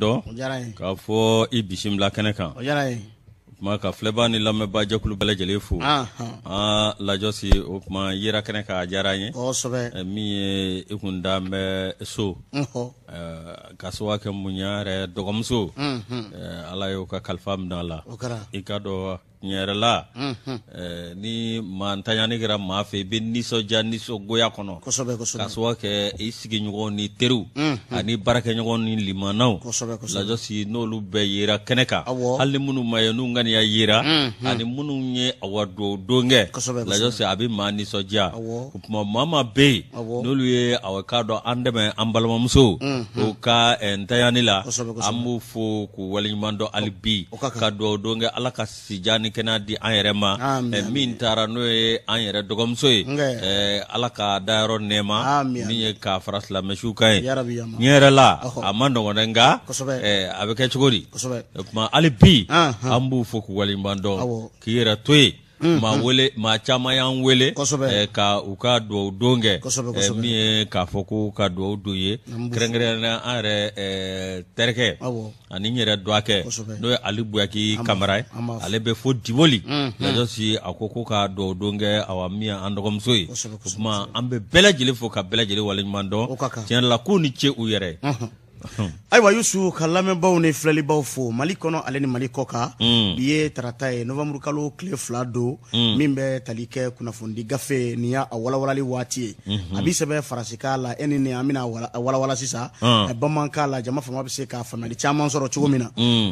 dɔn k'a fɔ i bisimila kɛnɛ kan kuma ka filɛbaa ni lamɛnbaa jɛkulu bɛɛ lajɛlen fo an lajɔsi o kuma yira kɛnɛ kan a diyara n ye min ye i kun da n bɛ so ka sababu kɛ mun ye an yɛrɛ dɔgɔmuso ala y'o ka kalifa minɛ a la i ka dɔn tiɲɛ yɛrɛ la ni maantaɲani kɛra maa fɛ i be nisɔndiya nisɔngoya kɔnɔ ka sababu kɛ i sigiɲɔgɔnw ni teriw ani baarakɛɲɔgɔnw ni limanaw lajɔsi n'olu bɛɛ yera kɛnɛ kan hali minnu ma ye hmm, hmm. n'u ŋaniya yera ani minnu ye awa duwawu don lajɔsi a be ma nisɔndiya o tuma maa yen n'olu ye awa k'a dɔ an dɛmɛ an balimamuso o ka ntanyani la an b'u fo k'u waleɲuman dɔ hali bi ka duwawu don ala ka sijani kena kɛnɛya di an yɛrɛ ma min eh, taara n'o ye an yɛrɛ dɔgɔmuso ye eh, ala ka dayɔrɔ nɛɛma min ye k'a fara silamɛsiw kan ye ɲɛ yɛrɛ la a ma nɔgɔn dɛ a bɛ kɛ cogo di hali bi an b'u fo k'u waleɲuman dɔn k'i yɛrɛ to Mm, mm. ma wele ma caman y'an wele eh, ka u eh, ka eh, mm, udonge don kɛ min ye k'a fɔ ko ka duwawu don ye kɛrɛnkɛrɛnnenya an yɛrɛ terikɛ ani n yɛrɛ ke n'o ye ali buyaki kamara ye ale bɛ fo diboli lajɔsi a ko ko ka dwa udonge awamia awa min ye an dɔgɔmuso ye o tuma an bɛ bɛɛ lajɛlen fo ka bɛɛ lajɛlen waleɲuman dɔn tiɲɛ la k'u ni ce u yɛrɛ mm-hmm ayiwa yusu ka lamɛnbaw ni filɛlibaw fo mali kɔnɔ ale ni mali kɔ kan mm. bi ye tarata ye novanburukalo tile fila don mm. min bɛ tali kɛ kunnafonidi gafe ni y'a walawalali waati ye mm -hmm. a b'i sɛbɛ faransikan la e ni ne an bena walawala sisa uh. Ah. Eh, bamankan la jama fama be se ka faamuyali caaman sɔrɔ cogo min na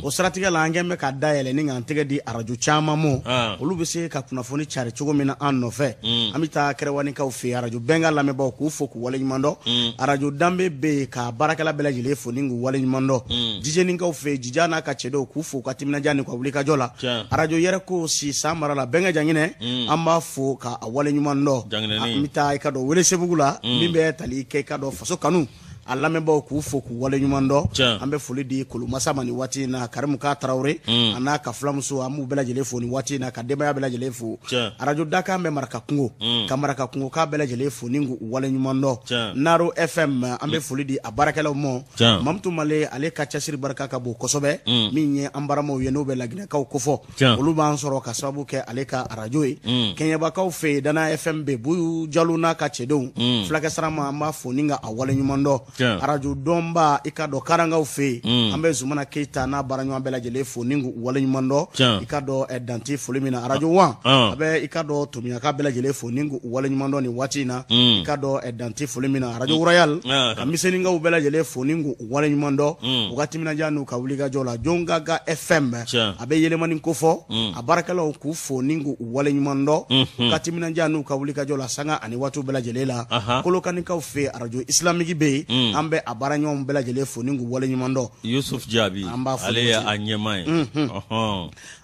o siratigɛ la an kɛn bɛ ka dayɛlɛ ni k'an tɛgɛ di arajo caaman mo uh. olu be se ka kunnafoni cari cogo min na an nɔfɛ an be taa kɛrɛwanikaw fɛ arajo bɛnka lamɛnbaw k'u fo k'u waleɲuman dɔ arajo danbe be yen k'a baarakɛla bɛɛ lajɛlen foni k'u waleɲuman dɔ mm. jijɛninkaw fɛ jija n'a ka cɛdɔw k'u fo ka timinaja ni ka ah, wulikajɔ la arajo yɛrɛ ko si san mara la bɛnkɛ jaɲinɛ an b'a fo ka a waleɲuman dɔ a kun be taa i ka dɔ welesebugu la min mm. bɛ tali kɛ i ka dɔ faso kanu a lamɛnbaw k'u fo k'u waleɲuman dɔ an bɛ foli di kolomasa ma ni waati na karimu mm. ka tarawele mm. an'a ka filamuso an b'u bɛɛ fo ni waati na ka denbaya bɛɛ lajɛlen fo arajo da kan bɛ maraka kungo mm. ka maraka kungo k'a bɛɛ lajɛlen fo ni k'u waleɲuman dɔ naro fm an bɛ mm. foli di a baarakɛlaw ma mamutu male ale ka cɛsiri barika ka bon kosɛbɛ mm. min ye an baramaw ye n'o bɛ laginɛkaw kofɔ olu b'an sɔrɔ ka sababu kɛ ale ka arajo ye kɛɲɛbakaw fɛ yen dana fm be buyu jalo n'a ka cɛdenw fulakɛ sarama an b'a fo ni ka a waleɲuman yeah. arajo dɔnba i ka dɔn karangaw fɛ mm. yen an bɛ zumana keyita n'a baaraɲɔgɔn bɛɛ lajɛlen fo ni k'u waleɲuman mm. dɔn i ka dɔn dante foli min na arajo wan a bɛ i ka dɔn tomiyaka bɛɛ lajɛlen fo ni k'u waleɲuman dɔn nin waati in na i ka dɔn dante foli min na arajo royal mm. ka misɛnninkaw bɛɛ lajɛlen fo ni k'u waleɲuman dɔn u ka timinaja n'u ka wulikajɔ la jon ka ka fm a bɛ yɛlɛmani ko fɔ a baarakɛlaw k'u fo ni k'u waleɲuman dɔn mm-hmm. u ka timinaja n'u ka wulikajɔ la sanga ani waatiw bɛɛ lajɛlen la kolokanikaw fɛ arajo islamiki bɛ yen Hmm. an bɛ a baara ɲɔgɔn bɛɛ lajɛlen fo ni k'u waleɲumandɔn yusuf jaabi ale ye a ye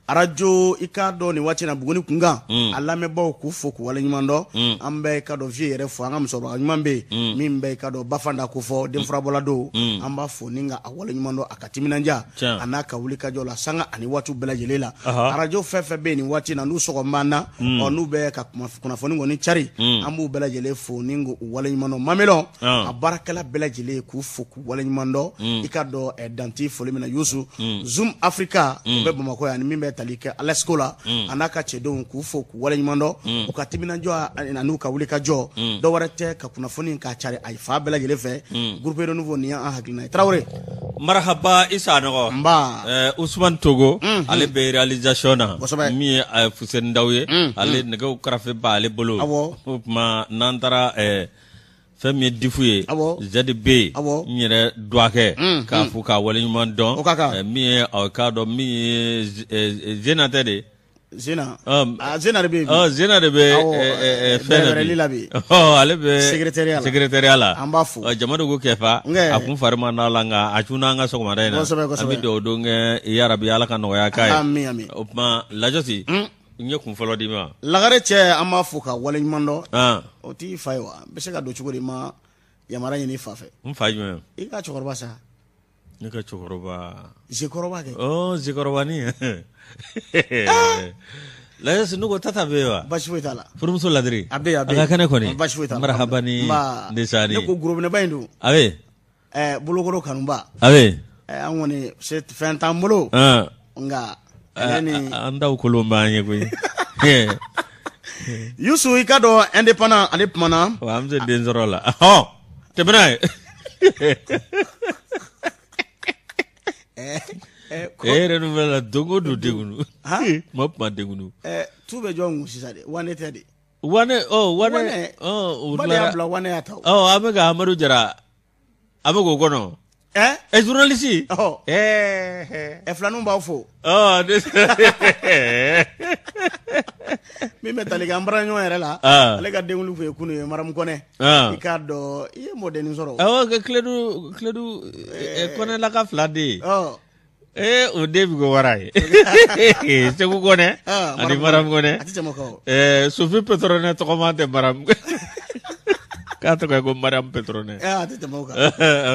arajo i k'a dɔ nin waati na buguni kunkan mm. a lamɛnbaw k'u fo k'u waleɲuman dɔ mm. an bɛ i ka dɔ viye yɛrɛ fo an ka musokɔrɔba ɲuman bɛ yen mm. min bɛ i ka dɔ bafanda kofɔ denfurabɔla don mm. an mm. b'a fo ni ka a waleɲuman dɔ a ka timinanja a n'a ka wuli kajɔ la sanga ani waatiw bɛɛ lajɛlen la uh -huh. arajo fɛn fɛn bɛ yen nin waati na n'u sɔgɔ man mm. ɔ n'u bɛ ka kunnafoni kɔni cari mm. an b'u bɛɛ lajɛlen fo ni k'u waleɲuman dɔ mamelɔ uh. Ah. a baarakɛla bɛɛ lajɛlen k'u fo k'u waleɲuman dɔ mm. i ka dɔ eh, foli min na yusu mm. zoom africa mm. o bɛ bamakɔ yan ani min bɛ tali kɛ alasiko la a n'a ka cɛdenw k'u fo k'u mm. u ka mm. timinajɔ n'u ka wuli ka jɔ mm. dɔ wɛrɛ tɛ ka kunnafoni k'a cari a fa bɛɛ lajɛlen fɛ mm. groupe de nouveau ni y'an hakilina ye tarawele marahaba isa nɔgɔ nba eh, usman togo ale bɛ realisation na min ye eh, fuseni daw ye ale nɛgɛw karafe ba ale bolo o tuma n'an taara eh, fɛn min ye difu ye zdb n yɛrɛ dɔgɔkɛ mm, k'a mm. fo k'a waleɲuman dɔn min ye aw k'a dɔn min ye zena tɛ de zena um, zena de bɛ yen zena de bɛ fɛn na bi ale bɛ sekretɛriya la an b'a fo jama de ko kɛfa a kun fari ma n'a la nka a cunna an ka sɔgɔmada in na an bɛ dugawu don kɛ yarabi ala ka nɔgɔya k'a ye o tuma lajɔsi mm. ɲɛ kun fɔlɔ di ma lagare cɛ an b'a fo ka waleɲuman dɔ ah. o t'i fa ye wa n be se ka don cogo di ma yamara ɲini fa fɛ n fa jumɛn i ka cɛkɔrɔba sa ne ka cɛkɔrɔba zekɔrɔba kɛ zekɔrɔbani oh, ah! lajɛ sunugo tata be wa basi foyi t'a la furumuso ladiri a be a ka kɛnɛ kɔni basi foyi t'a la marahaba ni desani ne ko gurobinɛba yi don a be bolokoro kanuba a be an kɔni fɛn t'an bolo ah. nka an daw kolon b'an ye eh, eh, koyi yusu eh, i ka dɔn indépendant ale kumana an bɛ se den sɔrɔ la ɔhɔn tɛmɛna ye e yɛrɛ dun bɛ la don o don denkunu kuma kuma denkunu tu bɛ jɔn kun sisan de wa tɛ de wane ɔ wane ɔ o dilara wane y'a ta o ɔ an bɛ ka amadu jara an bɛ k'o kɔnɔ. Eh? Et eh, journaliste ici? Oh. Eh, eh. Et flanon b'a fo. Oh, ah, de... Min bɛ tali kɛ an bara ɲɔgɔn yɛrɛ la. Ah. Ale ka denwulu kun ye kunu ye maramu kɔnɛ. Ah. I ah, eh, eh. k'a dɔn i ye mɔdɛni sɔrɔ. Awɔ kɛ kiledu kiledu kɔnɛlaka fila de ye. Ɔ. Ee o den bi ko wara ye. Segu kɔnɛ. Ani maramu kɔnɛ. A ti tɛmɛ o kan o. Ɛɛ Sofi Pétronɛ tɔgɔma tɛ maramu k'a tɔgɔ ye ko mariam petrone ɛ a tɛ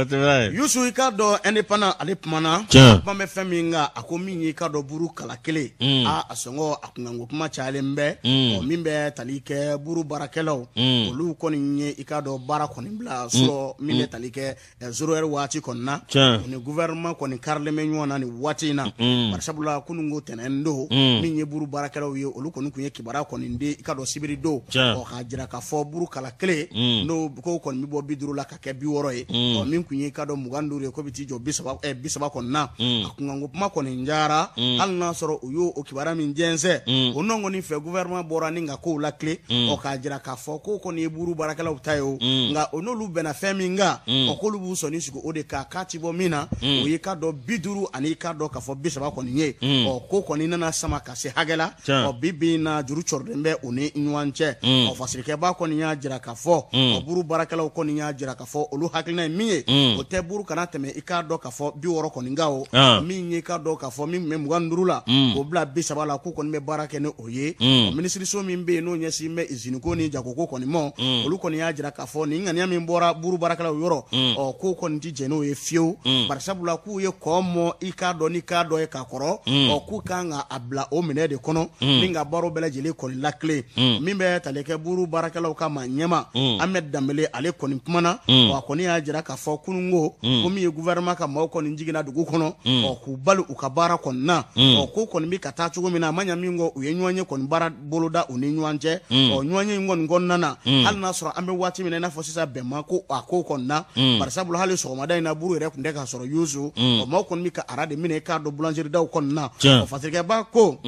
tɛmɛ yusu i k'a dɔn indépendant ale kumana tiɲɛ kuma bɛ fɛn min kan a ko min ye buru kala kelen a a sɔngɔ a kunkanko kuma cayalen bɛ ɔ min bɛ tali kɛ buru baarakɛlaw olu kɔni ye i k'a dɔn baara kɔni bila sɔrɔ min bɛ tali kɛ zero heure waati kɔni na tiɲɛ ni gouvernement kɔni karilen bɛ na nin waati in na barisabula kunun ko tɛnɛn don min ye buru baarakɛlaw ye olu kɔni tun ye kibaruya kɔni di sibiri don ɔ k'a jira k'a buru kala kelen mm. n'o n'o k'o kɔni bɛ bɔ bi duuru la ka kɛ bi wɔɔrɔ ye mm. ɔ min tun ye i ka dɔn mugan duuru ye k'o bɛ t'i jɔ bi saba ɛ bi saba kɔni na mm. a kunkanko kuma kɔni diyara mm. hali n'a sɔrɔ u y'o o kibaruya min jɛnsɛn o nɔ kɔni fɛ gouvernement bɔra ni ka kow lakile ɔ k'a jira k'a fɔ k'o kɔni ye buru baarakɛlaw ta ye o nka o n'olu bɛnna fɛn min kan ɔ k'olu b'u sɔnni sigi o de kan k'a ti bɔ min na o y'i ka dɔn bi duuru ani i ka dɔn k'a fɔ bi saba kɔni ye ɔ ko kɔni nana sama ka se hakɛ la ɔ bi bi in na juru cɔrilen bɛ u ni ɲɔgɔn cɛ ɔ fasolikɛba kɔni y'a jira k'a fɔ buru baarakɛlaw kɔni y'a jira k'a fɔ olu hakilina ye min ye mm. o tɛ buru kana tɛmɛ i k'a dɔn k'a fɔ bi wɔɔrɔ kɔni ka o ah. min ye i k'a dɔn k'a fɔ min tun bɛ mugan duuru la mm. k'o bila bi saba la k'u kɔni bɛ baara kɛ ni o ye mm. minisiriso min bɛ yen n'o ɲɛsin bɛ iziniko ni jagoko kɔni ma olu kɔni y'a jira k'a fɔ nin ŋaniya min bɔra buru baarakɛlaw yɔrɔ ɔ k'o kɔni tɛ jɛn n'o ye fiyewu barisabula k'u ye kɔ mɔ i k'a dɔn ni k'a dɔ ye k'a kɔrɔ ɔ k'u kan ka a bila o minɛ de kɔnɔ ni ka baaraw bɛɛ lajɛlen kɔni lakile min bɛ tali kɛ buru baarakɛlaw ka maa ɲɛma an bɛ danbele ale kɔni kumana mm. a kɔni y'a jira k'a fɔ kunun mm. ko min ye guvɛrɛnɛma ka maaw kɔni jiginna dugu kɔnɔ mm. ɔ k'u bali u ka baara kɔni na mm. ɔ ko kɔni bɛ ka taa cogo min na a ma ɲa min kɔ u ye ɲɔgɔn ye kɔni baara boloda u ni ɲɔgɔn cɛ mm. ɲɔgɔn ye kɔni kɔnɔna na mm. hali n'a sɔrɔ an bɛ waati min na i n'a fɔ sisan bɛnma ko a ko kɔni na mm. barisabula hali sɔgɔmada in na buru yɛrɛ tun tɛ k'a sɔrɔ yusu ɔ maaw kɔni bɛ ka ara de minɛ k'a don boulangerie daw kɔni na ɔ fasirikɛba ko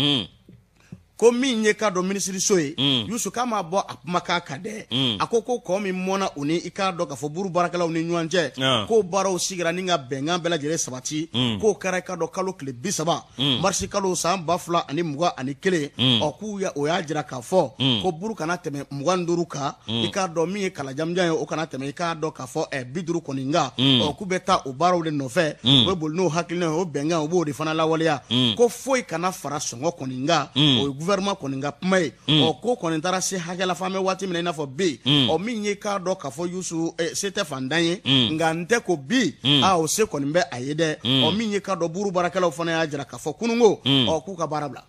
ko min ye k'a dɔn minisiriso ye mm. yusu k'a ma bɔ a kumakan ka dɛ mm. a ko ko kɔ min mɔna u ni i k'a dɔn k'a fɔ buru baarakɛlaw ni ɲɔgɔn cɛ yeah. k'o baaraw sigira ni ka bɛnkan bɛɛ lajɛlen sabati mm. k'o kɛra i k'a dɔn kalo tile bi saba mm. marisi kalo san ba fila ani mugan ani kelen mm. ɔ k'u ya o y'a jira k'a fɔ mm. ko buru kana tɛmɛ mugan ni duuru kan i k'a dɔn min ye kalajamujan ye o kana tɛmɛ i k'a dɔn k'a fɔ ɛ bi duuru kɔni kan ɔ k'u bɛ taa o baaraw de nɔfɛ u bɛ boli n'o hakilina ye o bɛnkan o b'o de fana lawaleya ko foyi kana fara sɔngɔ kɔni kan o ye gouvernement kɔni ka kuma ye mm. ɔ ko kɔni taara se hakɛ la fɔ an bɛ waati min na i n'a fɔ bi mm. ɔ min ye k'a dɔn k'a fɔ yusu se tɛ fantan ye mm. nka n tɛ ko bi a o se kɔni bɛ a ye dɛ ɔ min ye k'a dɔn buru baarakɛlaw fana y'a jira k'a fɔ kununko ɔ k'u ka baara bila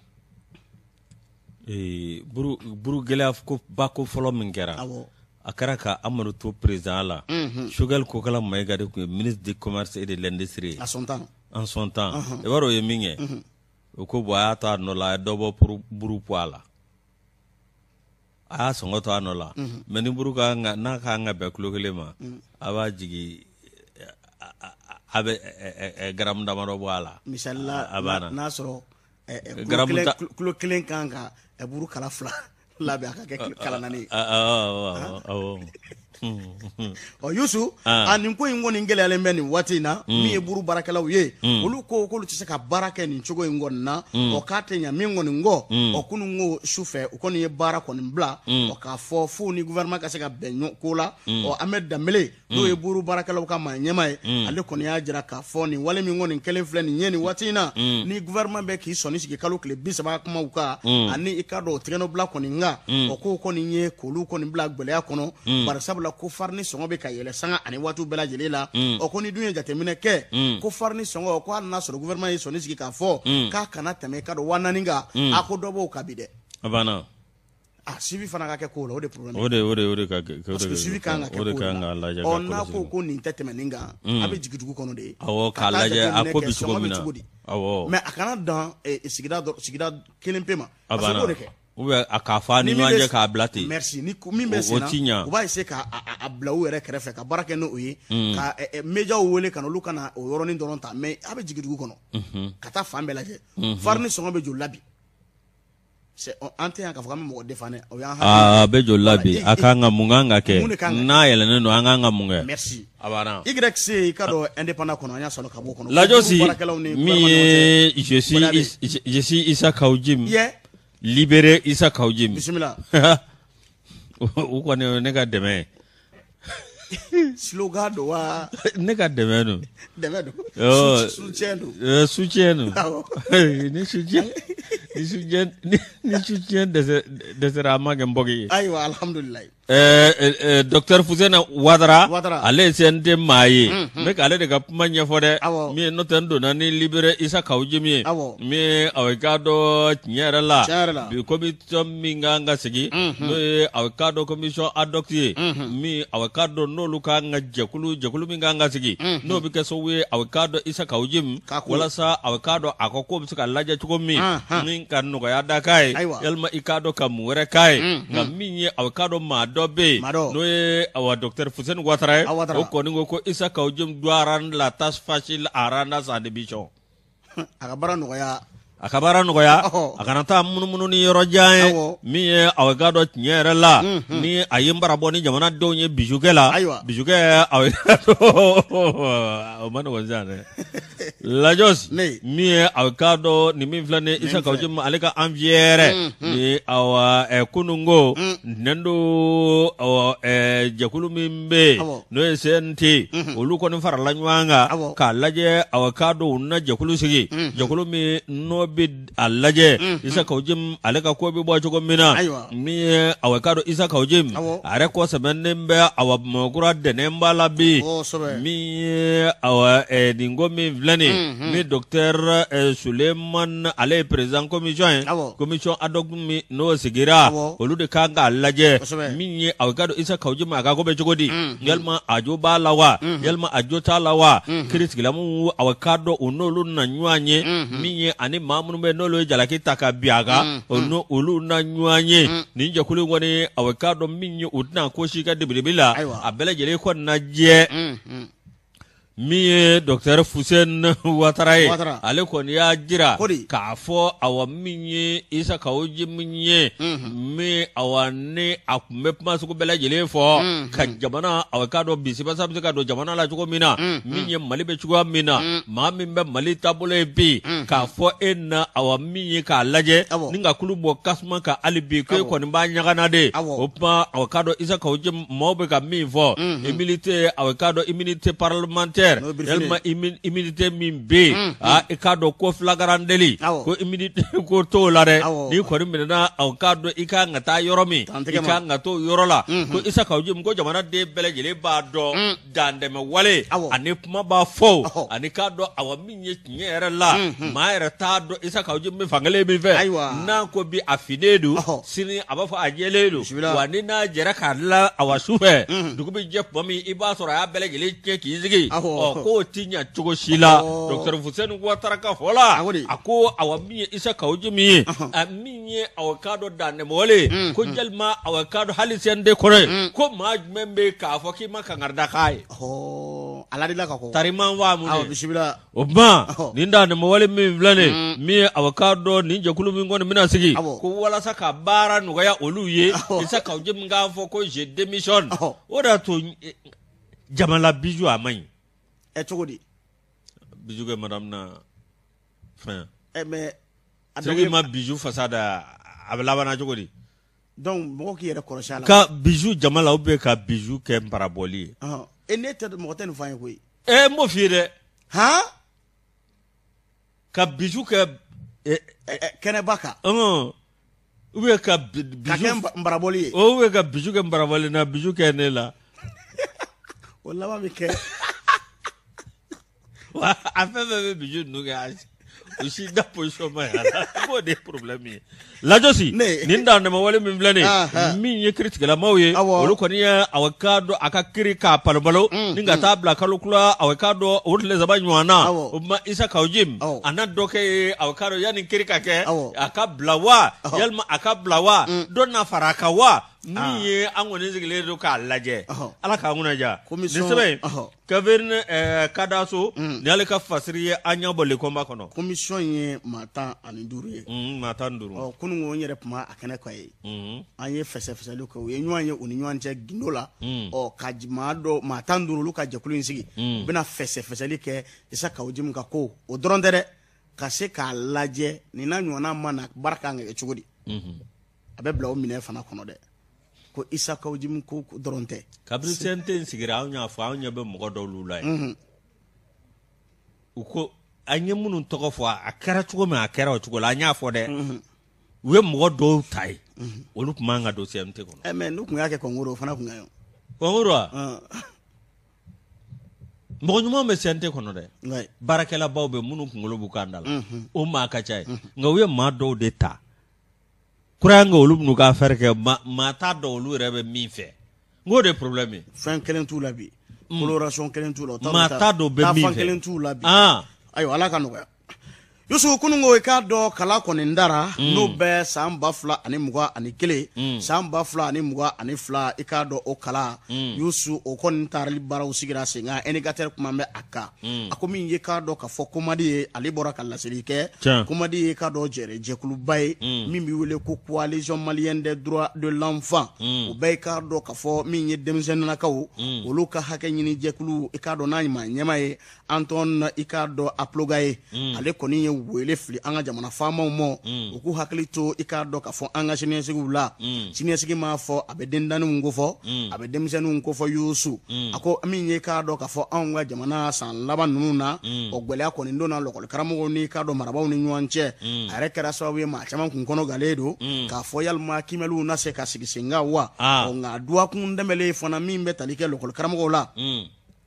ee, buru gɛlɛya ko ba ko fɔlɔ min kɛra awɔ a kɛra ka amadu to président la shogal kokala mayiga de tun ye ministre de commerce et de l'industrie à son temps en son temps i b'a dɔn o ye min kɛ o ko bo a y'a to a nɔ la a ye dɔ bɔ buru po a la a y'a sɔngɔ to a nɔ la mɛ ni buru ka kan ka n'a ka kan bɛn kulo kelen ma a b'a jigi a bɛ garamu damadɔ bɔ a la misalila a banna n'a sɔrɔ kulo kelen kan ka buru kala fila labɛn a ka kɛ kala naani ye ɔ oh, yusu a nin ko in kɔni gɛlɛyalen bɛ nin waati in na mm. mm. mm. min ye buru baarakɛlaw ye olu ko k'olu tɛ se ka baara kɛ nin cogo in kɔni na ɔ k'a tɛ ɲa min kɔni kɔ ɔ kunun ko sufɛ u kɔni ye baara kɔni bila ɔ k'a fɔ f'u ni gouvernement ka se ka bɛn ko la ɔ Ahmed Dembele n'o ye buru baarakɛlaw ka maa ɲɛma ye ale kɔni y'a jira k'a fɔ nin wale min kɔni kɛlen filɛ nin ye nin waati in na ni gouvernement bɛ k'i sɔnni sigi kalo tile bi saba kumaw kan ani i ka dɔn o tɛgɛnɔbila kɔni kan ɔ k'o kɔni ye k'olu kɔni bila gbɛlɛya kɔnɔ barisabula ko fari ni sɔngɔ bɛ ka yɛlɛ sanga ani waatiw bɛɛ lajɛlen la mm. ɔ ko ni dun ye jateminɛ kɛ mm. ko fari ni sɔngɔ ko hali n'a sɔrɔ gouvernement ye sɔnni sigi k'a fɔ mm. k'a kana tɛmɛ ka don wa naani kan a ko dɔ b'o kan bi dɛ. a banna. a fana ka kɛ ko la o de problème o de o de o de ka kɛ parce que sibi kan ka kɛ ko o de kan ka lajɛ ɔ n'a ko ko nin tɛ tɛmɛ nin kan a bɛ jigin dugu kɔnɔ de awɔ k'a lajɛ a ko bɛ cogo min na awɔ mais a kana dan eh, sigida sigida kelen pe ma parce que k'o de kɛ u bɛ a k'a fɔ a ni ɲɔgɔn cɛ k'a bila merci ni min bɛ sen na u b'a essayer k'a a bila u yɛrɛ kɛrɛfɛ ka baara n'o ye mm. ka e- e- médiaw wele ka na olu mhm. ka na o yɔrɔnin dɔrɔn ta mais a bɛ dugu kɔnɔ ka taa fan bɛɛ Farni fari ni sɔngɔ bɛ joli la bi an tɛ yan k'a fɔ k'an bɛ mɔgɔ défend dɛ o y'an hakili a bɛ joli la bi a kan n'a yɛlɛnnen don an kan merci a YC i ka dɔn indépendant kɔnɔ an y'a sɔrɔ ka bɔ Lajosi min ye je suis je suis Issa Kaoudji yeah libérer Isa Kaouji. Bismillah. o kɔni o ne ka dɛmɛ ye. slogan don wa. ne ka dɛmɛ don. dɛmɛ don. soutien don. soutien don. awɔ. ni soutien ni soutien ni soutien dɛsɛ dɛsɛra a ma kɛ n Eh, eh, eh, docteur fusena wadara ale ye cnd maa ye n bɛ k'ale de ka kuma ɲɛfɔ dɛ min ye n'o tɛ n ni libere isa kawuji min mi min ye k'a dɔ tiɲɛ yɛrɛ la bi komisɔn min mm, mm. mm, ka sigi n'o ye aw k'a dɔ komisɔn adɔki ye min aw k'a dɔ n'olu ka kan ka jɛkulu jɛkulu sigi n'o bɛ kɛ sababu ye aw k'a dɔ isa kawuji min walasa aw k'a dɔ a ka ko bɛ se ka lajɛ cogo min ni ka nɔgɔya da k'a ye yalima i k'a dɔ ka mun k'a ye nka min dɔ bɛ yen n'o ye euh, awa dɔkitɛri fuseni watara ye o kɔni ko ko isa kaw jom duaran la tasfasi aranda sa de bi a ka baara nɔgɔya akabara ka baara nɔgɔya oh. a kana taa munumunu ni yɔrɔ jan ye min ye aw ka dɔ tiɲɛ yɛrɛ la ni a ye n bɔ ni jamana denw ye bisukɛ la bisukɛ aw o ma nɔgɔn sisan dɛ lajɔs min ye aw ka dɔ nin min filɛ ni isa kawusi ma ale ka anfiyɛrɛ mm-hmm. ni awa eh, kunungo mm. nendo eh, jɛkulu min bɛ yen n'o ye cnt olu mm-hmm. kɔni farala ɲɔgɔn kan k'a lajɛ aw ka dɔ u na jɛkulu sigi mm-hmm. jɛkulu min n'o bɛ a lajɛ isa kaujim ale ka ko bɛ bɔ cogo min na min ye awa ka dɔn isa kaujim a yɛrɛ kɔ bɛ awa bamakɔkura dɛnɛn b'a la bi min ye awa nin ko min filɛ nin ni docteur suleman ale ye président commission ye commission ad min n'o sigira olu de kan k'a lajɛ min ye awa ka dɔn isa kaujim a ka ko bɛ cogo di mm, mm. yalima a jo b'a la wa mm, yalima a jo t'a la wa kirisigilamu awa ka dɔn u n'olu na ɲɔgɔn ye min ye ani maa maa minnu bɛ n'olu ye jalaki ta ka bin a kan mm, mm. olu na ɲɔgɔn ye nin jɛkulu in kɔni a bɛ k'a dɔn min ye o tɛna ko si ka debedebe la a bɛɛ lajɛlen kɔni na jɛ min ye dɔkitɛri fuseni watara ye ale kɔni y'a jira k'a fɔ awa min ye isa kawoji min ye min mhm. awa ni a kun bɛ kuma sugu bɛɛ lajɛlen fɔ mhm. ka jamana awa k'a dɔn bisibasa bɛ se ka don jamana la cogo min na min ye mali bɛ cogoya min na maa min bɛ mali taabolo ye bi mhm. k'a fɔ e na awa min ye k'a lajɛ ni ka kulu bɔ kasuma ka hali bi ko kɔni b'a ɲagana de o kuma awa k'a dɔn isa kawoji maaw bɛ ka min fɔ immunité awa k'a dɔn immunité parlementaire. militaire yalima immunité min bɛ yen a i k'a dɔn ko filagarandeli ko immunité ko t'o la dɛ n'i kɔni minɛna o k'a dɔn i kan ka taa yɔrɔ min i kan ka t'o yɔrɔ la mm, ko mm. isa kaw ko jamana den bɛɛ lajɛlen b'a dɔn mm. dantɛmɛ ani kuma b'a fɔ ani k'a dɔn awa min ye tiɲɛ yɛrɛ la maa yɛrɛ t'a dɔn isa kaw jim fankelen min fɛ n'a ko bi a finen don sini a b'a fɔ a jɛlen don wa ni n'a jɛra k'a la awa sufɛ dugu bɛ jɛ tuma min i b'a sɔrɔ a y'a bɛɛ lajɛlen tiɲɛ k'i sigi ɔ oh. oh, oh. mm, mm. mm. k'o ti ɲa cogo si la dɔkitɛri fuseni watara fɔ la a ko awa min ye isa kawuji min ye min ye awa k'a dɔ danɛmɔgɔle ko jalima awa k'a dɔ hali sɛnde kɔrɔ ko maa jumɛn bɛ k'a fɔ k'i ma kangarida k'a ye. tariman wa o tuma nin danɛmɔgɔle min filɛ nin min ye awa k'a dɔ nin jɛkulu min kɔni bɛna sigi ko walasa ka baara nɔgɔya olu ye isa kawuji min k'a fɔ ko je démissionne o de to eh, jamana biju a man ɛ cogo di. biju kɛ madamu na fɛn. ɛ mɛ. siriki ma biju fasa da a bɛ laban na cogo di. donc mɔgɔ k'i yɛrɛ kɔlɔsi a la. ka biju jama la ubiyɛn ka biju kɛ nparabɔli ye. ɔhɔn e ne tɛ mɔgɔ tɛ nin fɔ an ye koyi. ɛ n b'o f'i ye dɛ. han. ka biju kɛ. kɛnɛba kan. ɔhɔn ubiyɛn ka biju. ka kɛ nparabɔli ye. ubiyɛn ka biju kɛ nparabɔli na biju kɛ ne la. o laban bɛ kɛ. Wa a min filɛ min ye kiritigɛlamaw mm, mm. mm. ah. ye olu kɔni ye awɔ k'a dɔn a ka kiri k'a balobalo ni ka taa bila kalo kura awɔ k'a dɔn o tile saba ɲɔgɔnna o tuma Isa Kawuji a n'a dɔ ye awɔ k'a dɔn yanni kiri ka kɛ a ka bila wa yalima a ka bila wa dɔ na fara a kan wa min ye an kɔni sigilen don k'a lajɛ Ala k'an kunnaja nin sɛbɛn kevin eh, kadaso mm. ni y'ale ka fasiri ye an ɲɛ bɔ lekonba kɔnɔ komisiyɔn ye maa tan ani duuru ye maa tan duuru ɔ kununko n yɛrɛ kuma a kɛnɛ ka ye an ye fɛsɛfɛsɛliw kɛ u ye ɲɔgɔn ye u ni ɲɔgɔn cɛ gindo la ɔ ka maa dɔ maa tan duuru olu ka jɛkulu in sigi u bɛna fɛsɛfɛsɛli kɛ isa kawujimu ka ko o dɔrɔn tɛ dɛ ka se k'a lajɛ nin na ɲɔgɔnna ma na baara kan ka kɛ cogo di mm-hmm. a bɛ bila o minɛ fana kɔnɔ dɛ ko isa ka ujimu ko dɔrɔn kabri kabiri sente n sigira anw y'a fɔ anw ɲɛ bɛ mɔgɔ dɔw la ye u ko an ye minnu tɔgɔ fɔ a o cogo la an y'a fɔ dɛ u ye mɔgɔ dɔw ta ye olu tun b'an ka don cmt kɔnɔ mɛ ko nguro y'a kɛ kɔnkoro o fana tun ka ɲi kɔnkoro wa mɔgɔ ɲumanw bɛ cnt kɔnɔ dɛ baarakɛlabaw bɛ minnu kunkolo b'u la o mhm. maa ka ca ye nka u ye maa mhm. dɔw de ta kurayanga ka olu bin'u ka afɛri kɛ maa t'a dɔn olu yɛrɛ bɛ min fɛ n k'o de ye problème ye. fɛn kelen t'u la bi. Mm. coloration kelen t'u la. maa t'a dɔn u bɛ min fɛ taafan kelen t'u la bi. Ah. ayiwa ala ka nɔgɔya yusufu kunungo i k'a dɔ kala kɔni dara mm. n'o bɛ saan ba fila ani muga ani kelen mm. saan ba fila ani muga ani fila i k'a dɔ o kala mm. yusu o kɔni tarili baaraw sigira sen ka indikateur kuma bɛ a kan mm. a ko min ye k'a dɔ k'a fɔ komadi ye ale bɔra ka laseli kɛ komadi ye k'a dɔ jɛrɛ jɛkuluba ye mm. min bɛ wele ko coalition malienne des droits de l'enfant mm. o bɛɛ i k'a dɔ k'a fɔ min ye denmisɛnninlakaw mm. olu ka hakɛ ɲini jɛkulu i k'a dɔ n'a ɲuman ɲɛma ye antɔn i k'a dɔ aploga ye mm. ale kɔni ye wele fili an ka jamana faamaw ma u mm. k'u hakili to i mm. mm. k'a dɔn k'a fɔ an ka siniɲɛsigiw la siniɲɛsigi m'a fɔ a bɛ dendaninw kofɔ a bɛ denmisɛnninw kofɔ yusu a ko min ye k'a dɔn k'a fɔ anw ka jamana san laban ninnu na o gwɛlɛya kɔni donna lɔkɔlikaramɔgɔw ni k'a dɔn marabaw ni ɲɔgɔn cɛ a yɛrɛ kɛra sababu ye maa caman kun kɔnɔ galen don k'a fɔ yalima kimɛliw na se ka sigi sen kan wa ah. nka duwakun dɛmɛlen fana min bɛ tali kɛ lɔkɔlikaramɔgɔw la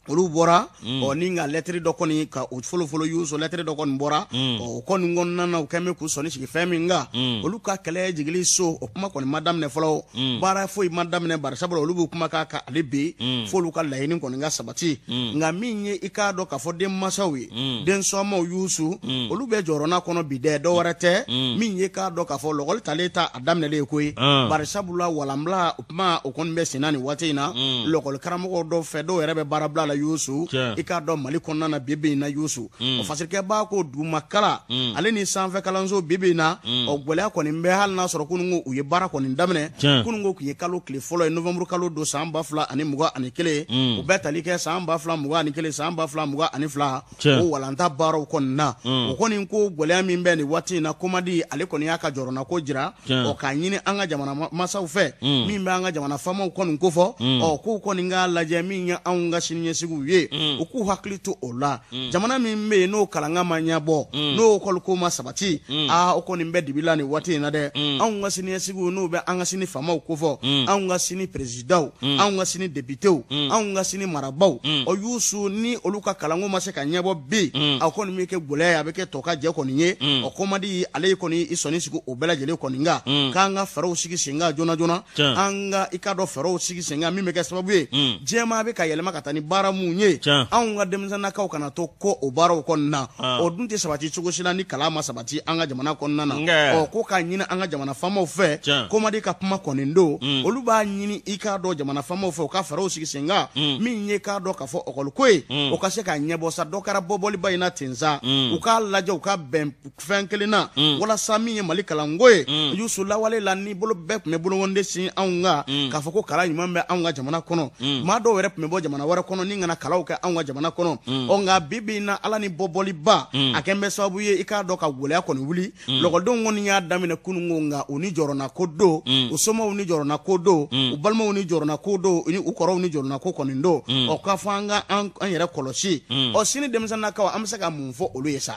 olu bɔra mm. ɔ ni ka lɛtiri dɔ kɔni ka o fɔlɔfɔlɔ yusu lɛtiri dɔ kɔni bɔra mm. ɔ o kɔni kɔnɔna na u kɛlen bɛ k'u sɔnni sigi fɛn min kan mm. olu ka kɛlɛ jigili so o kuma kɔni ma daminɛ fɔlɔ baara foyi ma daminɛ bari sabula olu b'u kuma k'a kan ale bi f'olu ka laɲini kɔni ka sabati nka min ye i k'a dɔn k'a fɔ denmansaw ye densɔnmaw yusu olu bɛ jɔyɔrɔna kɔnɔ bi dɛ dɔwɛrɛ tɛ min ye k'a dɔn k'a fɔ lɔgɔli talen ta a daminɛlen ye koyi ah. bari sabula walanbila kuma o kɔni bɛ senna nin waati in na lɔgɔli karamɔgɔ dɔw fɛ dɔw yɛrɛ bɛ baara bila la yusu i k'a dɔn mali kɔnɔna na bibi na yusu mm. o fasirikɛ b'a ko dugumakala hmm. ale ni sanfɛ kalanso bibi na mm. o gwɛlɛya kɔni bɛ hali n'a sɔrɔ kununko u ye baara kɔni daminɛ kununko tun ye kalo tile fɔlɔ ye nofɛnburu kalo don saan ba fila ani mugan ani kelen u hmm. bɛɛ tali kɛ saan ba fila mugan ani kelen saan ba fila mugan ani fila o walanta baaraw kɔni na mm. o kɔni ko gwɛlɛya min bɛ ni waati na komadi ale kɔni y'a ka jɔrɔna ko jira yeah. o k'a ɲini an ka jamana masaw fɛ hmm. min bɛ an ka jamana faamaw kɔni kofɔ ɔ k'u kɔni k'a lajɛ min ye anw ka sini ɲɛsi seginw ye u mm. k'u hakili to o la mm. jamana min be yen n'o kalanga ma ɲabɔ mm. n'o kɔliko ma sabati a o kɔni bɛ dibila nin waati in na dɛ anw ka siniyasigiw n'u bɛ an ka sini faamaw kofɔ anw ka sini peresidaw anw ka sini debitew anw ka sini marabaw o y'u su ni olu ka kalanko ma se ka ɲɛbɔ be a kɔni be kɛ gwɛlɛya a be kɛ tɔ ka jɛ kɔni ye o komadi ale kɔni i sɔni sigi o bɛɛ lajɛlen kɔni ka k'an ka fɛɛrɛw sigi sen ka joona joona an ka i ka dɔ fɛɛrɛw sigi sen ka min be kɛ sababu ye jɛma be ka yɛlɛma ka ta ni baara mun ye anw ka denmisɛnnakaw kana to ko o baaraw kɔnɔna ah. o dun tɛ sabati cogo la ni kalan ma sabati an ka jamana kɔnɔna na ɔ ko k'a ɲini an ka jamana faamaw fɛ komadi ka kuma kɔni don hmm. olu b'a ɲini i k'a dɔn jamana faamaw fɛ u ka fɛɛrɛw sigi sen kan hmm. min ye k'a dɔn k'a fɔ ɔkɔliko ye hmm. o ka se k'a ɲɛbɔ sa dɔ kɛra bɔbɔliba in na ten sa u k'a lajɛ u ka bɛn fɛn kelen na walasa min ye mali kalanko ye yusu lawale la ni bolo bɛɛ tun bɛ bolokoden sin anw kan k'a fɔ ko kalan ɲuman bɛ anw ka jamana kɔnɔ maa dɔw yɛrɛ tun bɛ bɔ jamana wɛrɛ kɔnɔ ni nana kalaw kɛ anw ka jamana kɔnɔ mm. ɔ nka bibi na ala ni bɔbɔliba mm. a kɛ n bɛ sababu ye i k'a dɔn ka gwɛlɛya kɔni wuli mm. lɔgɔdenw kɔni y'a daminɛ kunungo nka u ni jɔrɔna ko don u somaw ni jɔrɔna ko don u balimaw ni jɔrɔna ko don u ni u kɔrɔw ni jɔrɔna ko kɔni don ɔ k'a fɔ an ka an yɛrɛ kɔlɔsi ɔ sini denmisɛn na kaw an bɛ se ka mun fɔ olu ye sa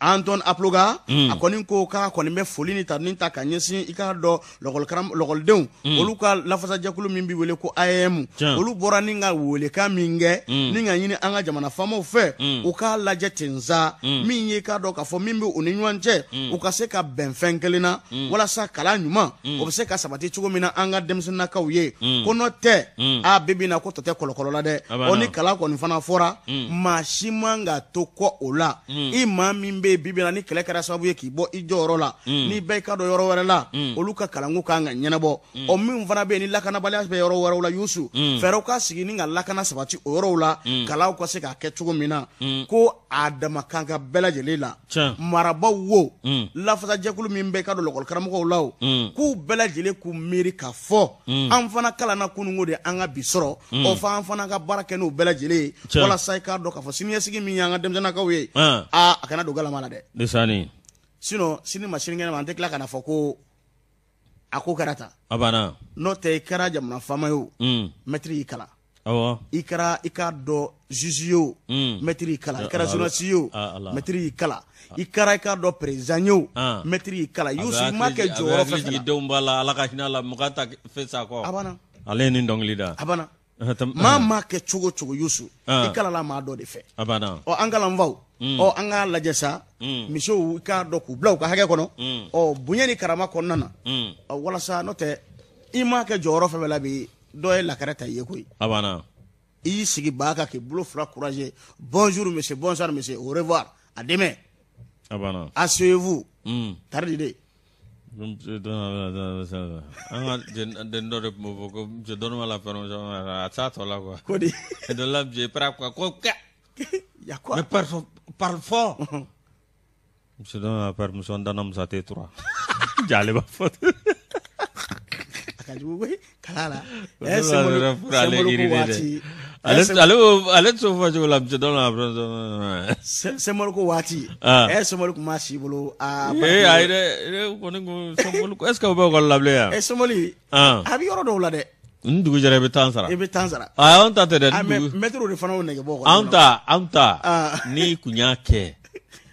anton aploga mm. a kɔni ko k'a kɔni bɛ foli ni tanu ta ka ɲɛsin i k'a dɔn lɔgɔlidenw mm. olu ka lafasajɛkulu min bi wele ko iam olu bɔra ni ka weleka min kɛ mm. ni ka ɲini an ka jamana faamaw fɛ mm. k'a lajɛ ten mm. min ye k'a dɔn k'a fɔ min be u ni ɲɔgɔn cɛ mm. ka se ka bɛn fɛn kelen na mm. walasa kalan ɲuman mm. be se ka sabati cogo min na an ka denmisɛninakaw ye mm. ko nɔ tɛ mm. a be bina ko tɔ tɛ dɛ o ni kalan kɔni fana fɔra mm. maa si ka to kɔ o la mm. i maa min be be yen bibi na ni kɛlɛ kɛra sababu ye k'i bɔ i jɔyɔrɔ la mm. n'i bɛɛ ka dɔ yɔrɔ wɛrɛ la mm. olu ka kalanko kan ka ɲɛnabɔ mm. ɔ min fana bɛ yen ni lakanabaliya bɛ yɔrɔ wɛrɛw la yusu fɛɛrɛw ka sigi ni ka lakana sabati o yɔrɔw la kalaw ka se k'a kɛ cogo min na ko a dama kan ka bɛɛ lajɛlen la marabaw wo lafasajɛkulu min bɛ ka don lakɔlikaramɔgɔw la o k'u bɛɛ lajɛlen k'u miiri k'a fɔ an fana kalanna kununko de an ka bi sɔrɔ ɔ fa an fana ka baara kɛ n'o bɛɛ lajɛlen ye walasa i k'a dɔn k'a fɔ siniɲɛsigi min y'an ka denmisɛnnakaw ye aa a kana don galama kuma dɛ lisani sinɔ sini ma sinikɛnɛ ma an tɛ kana fɔ ko a ko kɛra ta a banna n'o tɛ i kɛra jamana faama ye o hmm. mɛtiri y'i kalan awɔ i kɛra i k'a dɔn zuzi ye o hmm. mɛtiri y'i kalan i kɛra zonasi ye o ah, mɛtiri y'i kalan i kɛra i k'a dɔn perezan ye ah. mɛtiri y'i kalan yusu i ma kɛ jɔyɔrɔ fɛn fɛn denw b'a la ala ka hinɛ la mugan ta fɛn sa kɔ a banna ale ye nin dɔnkili da a banna ah, maa maa kɛ cogo cogo yusu i kalala maa dɔ de fɛ a banna ɔ an ɔ an k'a lajɛ sa misiw i k'a dɔn k'u bila u ka hakɛ kɔnɔ ɔ bonya ni karama kɔnɔna na ɔ walasa n'o tɛ i m'a kɛ jɔyɔrɔ fɛn fɛn la bi dɔ ye lakare ta i ye koyi. i y'i sigi baa kan k'i bolo fila courage bonjour monsieur bonsoir monsieur au revoir a dɛmɛ. a asseyez-vous. tari de. an ka den dɔ de tun b'o fɔ ko monsieur dɔnni ma la fɛn a t'a tɔ la quoi. ko de. dɔ la monsieur par quoi ko kɛ. mais parfois parfo. Sudah per musonda nam sate tura. Jale bafot. Kajuwe kalala. Ese eh, pura furale giri de. Eh, ales alo ales sofa jo lam chedon lah bro. Se mulu ko wati. Eh mulu ko mashi bulu ah, a. Iya, eh aida ko ne ko so mulu ko eska ba ko lable Eh Ese mulu. Ah. Abi orang do lah deh. n dugu jɛra i bɛ tan sara i bɛ tan sara a anw ta tɛ dɛ mɛtiriw de fana y'o nɛgɛ bɔ anw ta anw ta ni kun y'a kɛ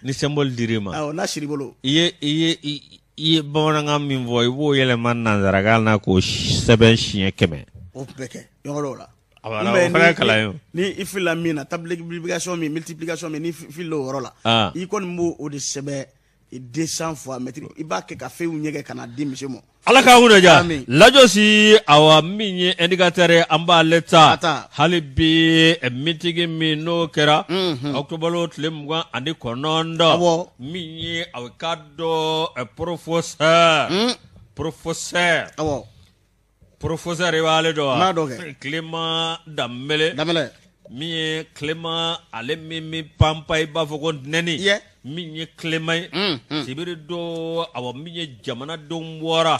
ni sɛnbɔli dir'i ma awɔ n'a sir'i bolo i ye i ye i ye bamanankan min fɔ i b'o yɛlɛma nansarakan na k'o sɛbɛn siɲɛ kɛmɛ o tun bɛ kɛ yɔrɔ dɔw la o fana ye kalan ye o ni i filila min ah. na multiplication min multiplication min n'i filila o yɔrɔ la i kɔni b'o de sɛbɛn i den san ala k'an kun ja lajɔsi awa min ye indicatɛri an b'ale ta hali bi mitigi min n'o kɛra ɔktobalo tile mugan ani kɔnɔntɔn min ye a ka dɔ porofosɛr porofosɛr porofosɛr i b'ale dɔn wa n b'a dɔn kɛ kilema danbele min ye kilema ale min bɛ panpan i b'a fɔ ko nɛni min ye tilema ye hmm, hmm. sibiri dɔ awɔ min ye jamanadenw bɔra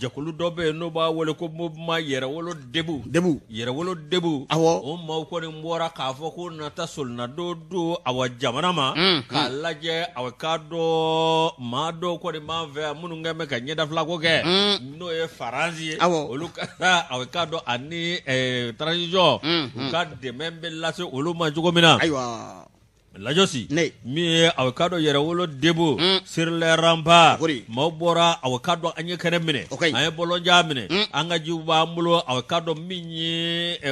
jɛkulu dɔ bɛ yen n'o b'a wele ko mobima yɛrɛwolo debu debu yɛrɛwolo debu awɔ o maaw kɔni bɔra k'a fɔ ko nata solina do do awɔ jamana ma hmm, k'a lajɛ awɔ k'a dɔ maa dɔw kɔni b'an fɛ yan minnu kɛ bɛ ka ɲɛdafilako kɛ n'o e ye faransi ye olu ka taa awɔ k'a dɔn ani ɛɛ eh, transition u ka dɛmɛ bɛ lase olu ma cogo min na. Lajosi min ye awokado yɛrɛwolo debo mm. sirilɛranba maaw bɔra awokado an ye kɛnɛ minɛ an ye bɔlɔnja minɛ mm. an ka jiw b'an bolo awokado min ye e,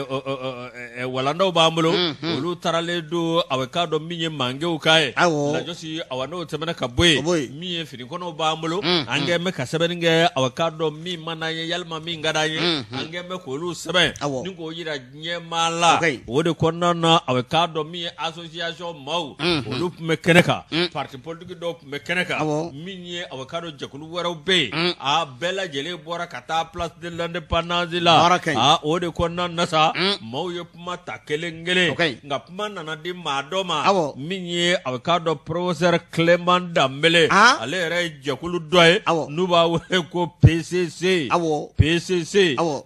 e, walandaw b'an bolo olu mm, taaralen don awokado min ye mangew ka ye lajɔsi awa n'o tɛmɛna ka bɔ yen min ye finikɔnɔw b'an bolo an kɛn bɛ ka sɛbɛnni kɛ awokado min man d'an ye yalima min ka d'an ye an kɛn bɛ k'olu sɛbɛn ni k'o yira diɲɛ maa la o de kɔnɔna na awokado min ye asosiyasɔn maaw ɲɛmaw mm-hmm. olu tun bɛ kɛnɛ kan mm-hmm. parti politique dɔw tun bɛ kɛnɛ kan min ye avocado jɛkulu wɛrɛw bɛ yen mm. a bɛɛ lajɛlen bɔra ka taa place de l'indépendance la a o de kɔnɔna na sa mm. maaw ye kuma ta kelen kelen nka kuma nana di maa dɔ ma min ye avocado professeur clément danbele ale yɛrɛ ye jɛkulu dɔ ye n'u b'a wele ko pcc pcc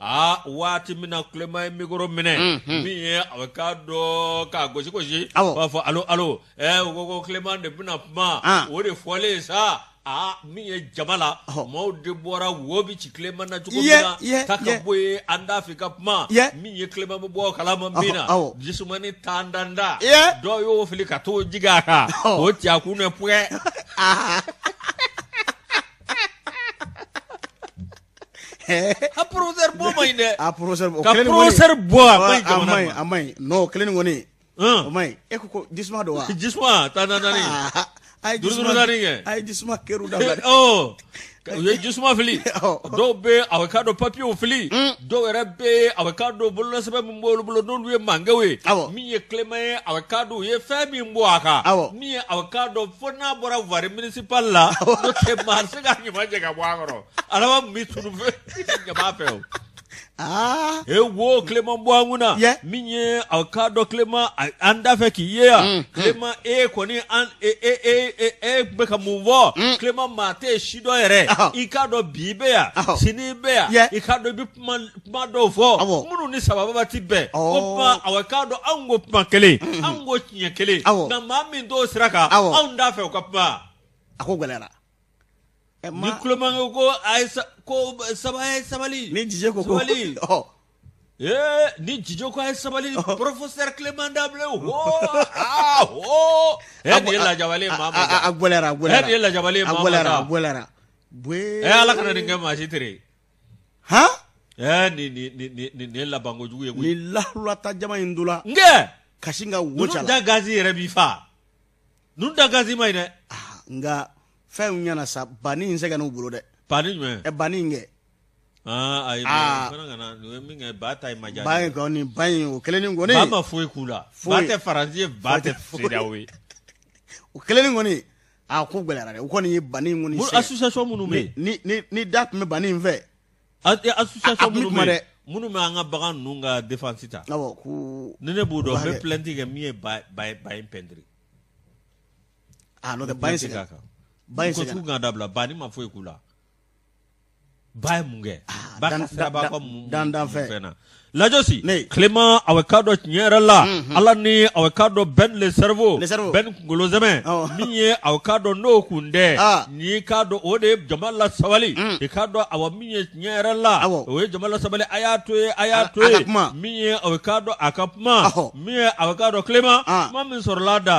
a waati min na clément ye mikoro minɛ mm-hmm. min ye avocado k'a gosi gosi b'a fɔ alo alo kalo ɛɛ ko kileman de bɛna kuma de fɔlen sa a mi e jamala. la oh. de bɔra wo bi ci na cogo min na ta ka bɔ yen an ka kuma jisumani t'an dan da dɔw fili ka t'o jigi a kan oh. ti a kun a professeur bɔ man a professeur ka a mai eku ko jisma doa jisma ta na nani ay jisma nani nge ay jisma keru da bari oh ye jisuma fili dɔw bɛ avocat dɔ papiyew fili dɔw yɛrɛ bɛ avocat dɔ bolola sɛbɛn min b'olu bolo n'olu ye mankew ye min ye tilema ye avocat dɔ u ye fɛn min bɔ a kan ye avocat dɔ fo n'a municipal la n'o tɛ maa tɛ se ka ɲama jɛ ka bɔ a kɔrɔ ala ma mun bɛ tunu ɲama Ah. ewo kilema bɔ an kunna min ye a ka dɔ kilema an da fɛ k'i ye yan mm, kilema mm. e kɔni an e e e e e bɛ ka mun fɔ kilema maa tɛ si dɔ yɛrɛ i k'a dɔn bi bɛ yan sini bɛ yan i k'a dɔn i bɛ kuma kuma dɔw fɔ minnu ni sababa ti bɛn o oh. kuma awɔ i k'a dɔn anw ko kuma kelen mm. anw ko tiɲɛ kelen nka maa min t'o sira kan anw t'a fɛ o ka kuma a ko gɛlɛyara. ni kulomankɛ ko a ye ko saba oh. ye sabali ni jije ko ko sabali ɔ ee ni jijo ko a sabali professeur clément dable ho aa ho e de ye lajabali ye a gwɛlɛyara a gwɛlɛyara e de ye lajabali a gwɛlɛyara a gwɛlɛyara bwee ala kana nin kɛ maa si tere han ɛ nin nin nin nin nin nin labanko jugu ye koyi nin lahulata jama in dola nkɛ kasi ka gazi yɛrɛ b'i fa gazi ma ɲi ah, dɛ nka fɛn ɲɛna sa bani in sɛgɛn n'u bolo dɛ. bani jumɛn. ɛ bani in kɛ. aa ayi aa fana ka nin ye min kɛ ba ta in ma ba in kɔni ba in o kelen nin kɔni. ba ma foyi k'u la. foyi ba tɛ faransi ye ba tɛ seerew ye. o kelen nin kɔni a ko gɛlɛyara dɛ o kɔni ye bani in kɔni sɛgɛn. association minnu bɛ yen. ni ni ni da tun bɛ bani in fɛ. E, association minnu bɛ yen minnu bɛ an ka bagan ninnu ka défense ta. awɔ ko. ni ne b'o dɔn n bɛ plainte kɛ min ye ba ba ba in pɛntiri. aa ah, n'o tɛ ba in sɛgɛn ba ye sɛgɛnna ko kan dabila bani ma foyi k'u la ba ye mun kɛ ba ka sira b'a ka mun fɛn na lajosi kilema a k'a dɔ tiɲɛ yɛrɛ la mhm. ala ni a k'a dɔ bɛn le cerveau bɛn kunkolo zɛmɛ min ye a k'a dɔn n'o kun tɛ n'i k'a dɔn o de ye jama lasabali i k'a dɔn awɔ min ye tiɲɛ yɛrɛ la o ye jama lasabali a y'a to ye a y'a to ye min ye a k'a dɔn a ka kuma min ye a k'a dɔn kilema kuma min ah. sɔrɔl'a da.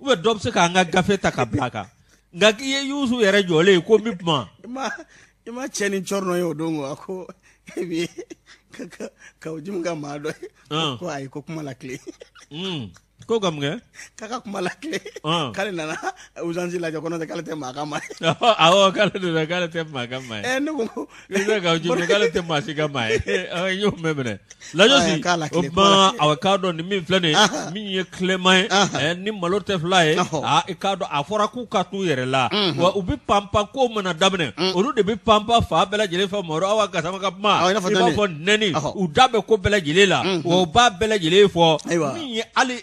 u bɛ dɔ bɛ se k'an ka gafe ta ka bila kan nka k'i ye yusu yɛrɛ jɔlen ye ko n bɛ kuma. i ma cɛ ni cɔri ye o don ko a ko e bi ka maa dɔ ye ko ayi ko kuma la kile ko ka mun k'a ka kuma lakile ah. k'ale nana usansi lajɛ ko n'o k'ale tɛ maa eh, ka maa eh, eh, ah. ye awɔ k'ale donna k'ale tɛ maa ka maa ye ne ko i bɛ ka jumɛn k'ale tɛ maa si ka maa ye n y'o mɛn minɛ lajosi o tuma awɔ ah. k'a dɔn nin min filɛ nin ye min ye ye ni malo tɛ fila ye aa i k'a dɔn a fɔra k'u ka t'u yɛrɛ la mhm. wa u bɛ panpan ko mana daminɛ mm. olu de bɛ pampa fa bɛɛ lajɛlen fɛ mɔgɔ aw ka sama ka kuma i b'a fɔ nɛni u da bɛ ko bɛɛ lajɛlen la mhm. wa u b'a bɛɛ lajɛlen fɔ min ye hali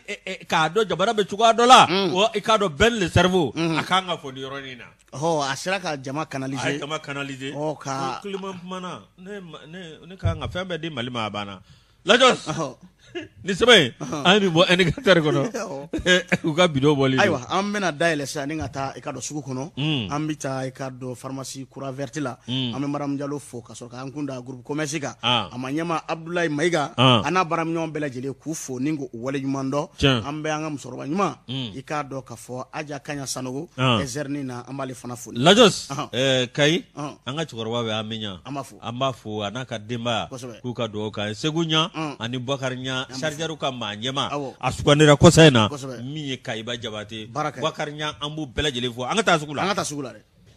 k'a dɔn jamana bɛ cogoya dɔ la wa i k'a dɔn bɛɛ le sɛrifu a k'an ka fɔ nin na ɔ a sera ka jama kanalize a ye jama kanalize ɔ oh, ka kiliman kumana ne ne ne k'an ka fɛn bɛɛ di mali ma a banna lajos oh. ni sɛbɛn bɔ ɛni ka u ah. an bɛna dayɛlɛ sisan ni i ka don sugu kɔnɔ an ta taa i ka don faramasi kura vɛrɛti an jalo fo ka a ma ɲɛma abudulayi mayiga an n'a baaraɲɔgɔn k'u fo ni k'u waleɲuman an bɛ an ka ɲuman i k'a dɔn aja sanogo ɛzɛrini na fana fo lajɔs an k'u k'a ah. ani na ka maa ɲɛma a suganira kɔsa na min ye kayiba jabate bakarijan an b'u bɛɛ lajɛlen fɔ an ka taa sugu la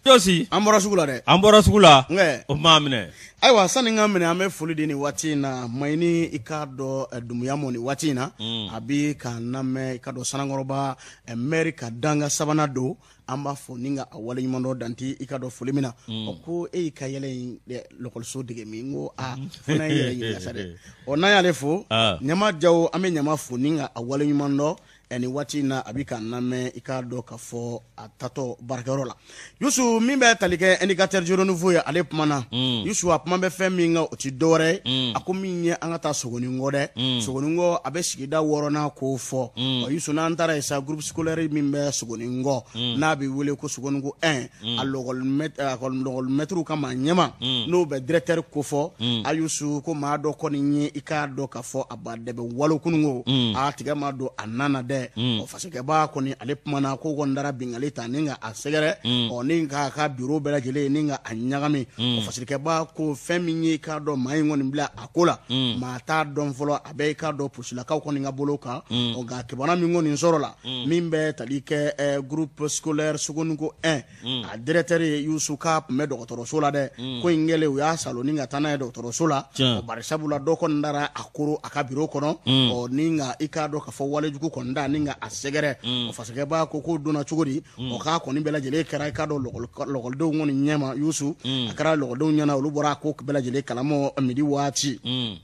Yosi, An bɔra sugu la dɛ. An bɔra sugu la. Nkɛ. O maa minɛ. Ayiwa sani n ka minɛ an bɛ foli di nin waati in na Mayini i k'a dɔn Dumuya mɔ nin waati in na. Mm. A bɛ k'a lamɛn i k'a dɔn Sanakɔrɔba mɛri ka danga sabanan don an b'a fɔ ni ka a waleɲumandɔn dante i ka dɔn foli min na. Mm. Ɔ ko e y'i ka yɛlɛ in lakɔliso dege min n ko aa fo n'an ye yɛrɛ ɲininka sa dɛ. Ɔ n'an y'ale fo. Ah. Ɲama Jawo an bɛ Ɲama fo ni ka a waleɲumandɔn. ni waati in na a bi ka namɛn i k'a dɔ k'a fɔ a tatɔ baarakɛyɔrɔ la yusu min bɛ tali kɛ indicateur geronifo ye ale kumana mm. yusu a kuma bɛ fɛn min kan o ti dɔwɛrɛ ye mm. a ko min ye an ka taa sogonikɔ dɛ mm. sogonikɔ a bɛ sigida wɔɔrɔnan k'o fɔ mm. yusu n'an taara yen sa groupe scolaire min bɛ sogonikɔ mm. n'a bɛ wele ko sogoniko 1 mm. a lɔgɔlimɛtiriw eh, kama ɲɛma mm. n'o bɛ directeur kofɔ mm. a yusu ko maa dɔ kɔni ye i k'a dɔ k'a fɔ a ba dɛbɛ walo kununko mm. a tigɛ ma don a nana dɛ dɛ mm. ɔ fasokɛ b'a kɔni ale kumana ko kɔni dara bingali ta ni ka a sɛgɛrɛ mm. ɔ ni k'a ka biro bɛɛ lajɛlen ni ka a ɲagami mm. ɔ fasokɛ b'a ko fɛn min ye i k'a dɔn maa in kɔni bila a ko la maa t'a dɔn fɔlɔ a bɛ i k'a dɔn pɔsilakaw kɔni ka bolo kan ɔ nka kibaruya min kɔni sɔrɔ la min bɛ tali kɛ ɛɛ groupe scolaire sogoniko un a directeur ye yusu k'a tun bɛ dɔgɔtɔrɔso la dɛ ko in kɛlen u y'a salonni ka taa n'a ye dɔgɔtɔrɔso la ɔ barisabula dɔ kɔni dara a koro a ka biro kɔnɔ ɔ ni ka i k'a dɔn k'a fɔ walejugu kɔni da k'a ni ka a sɛgɛrɛ o fasɛgɛba ko k'o donna cogo di o k'a kɔni bɛɛ kɛra i k'a dɔ lɔgɔlidenw kɔni ɲɛma yusu mm. a kɛra lɔgɔdenw ɲɛna olu bɔra a ko bɛɛ lajɛlen midi waati mm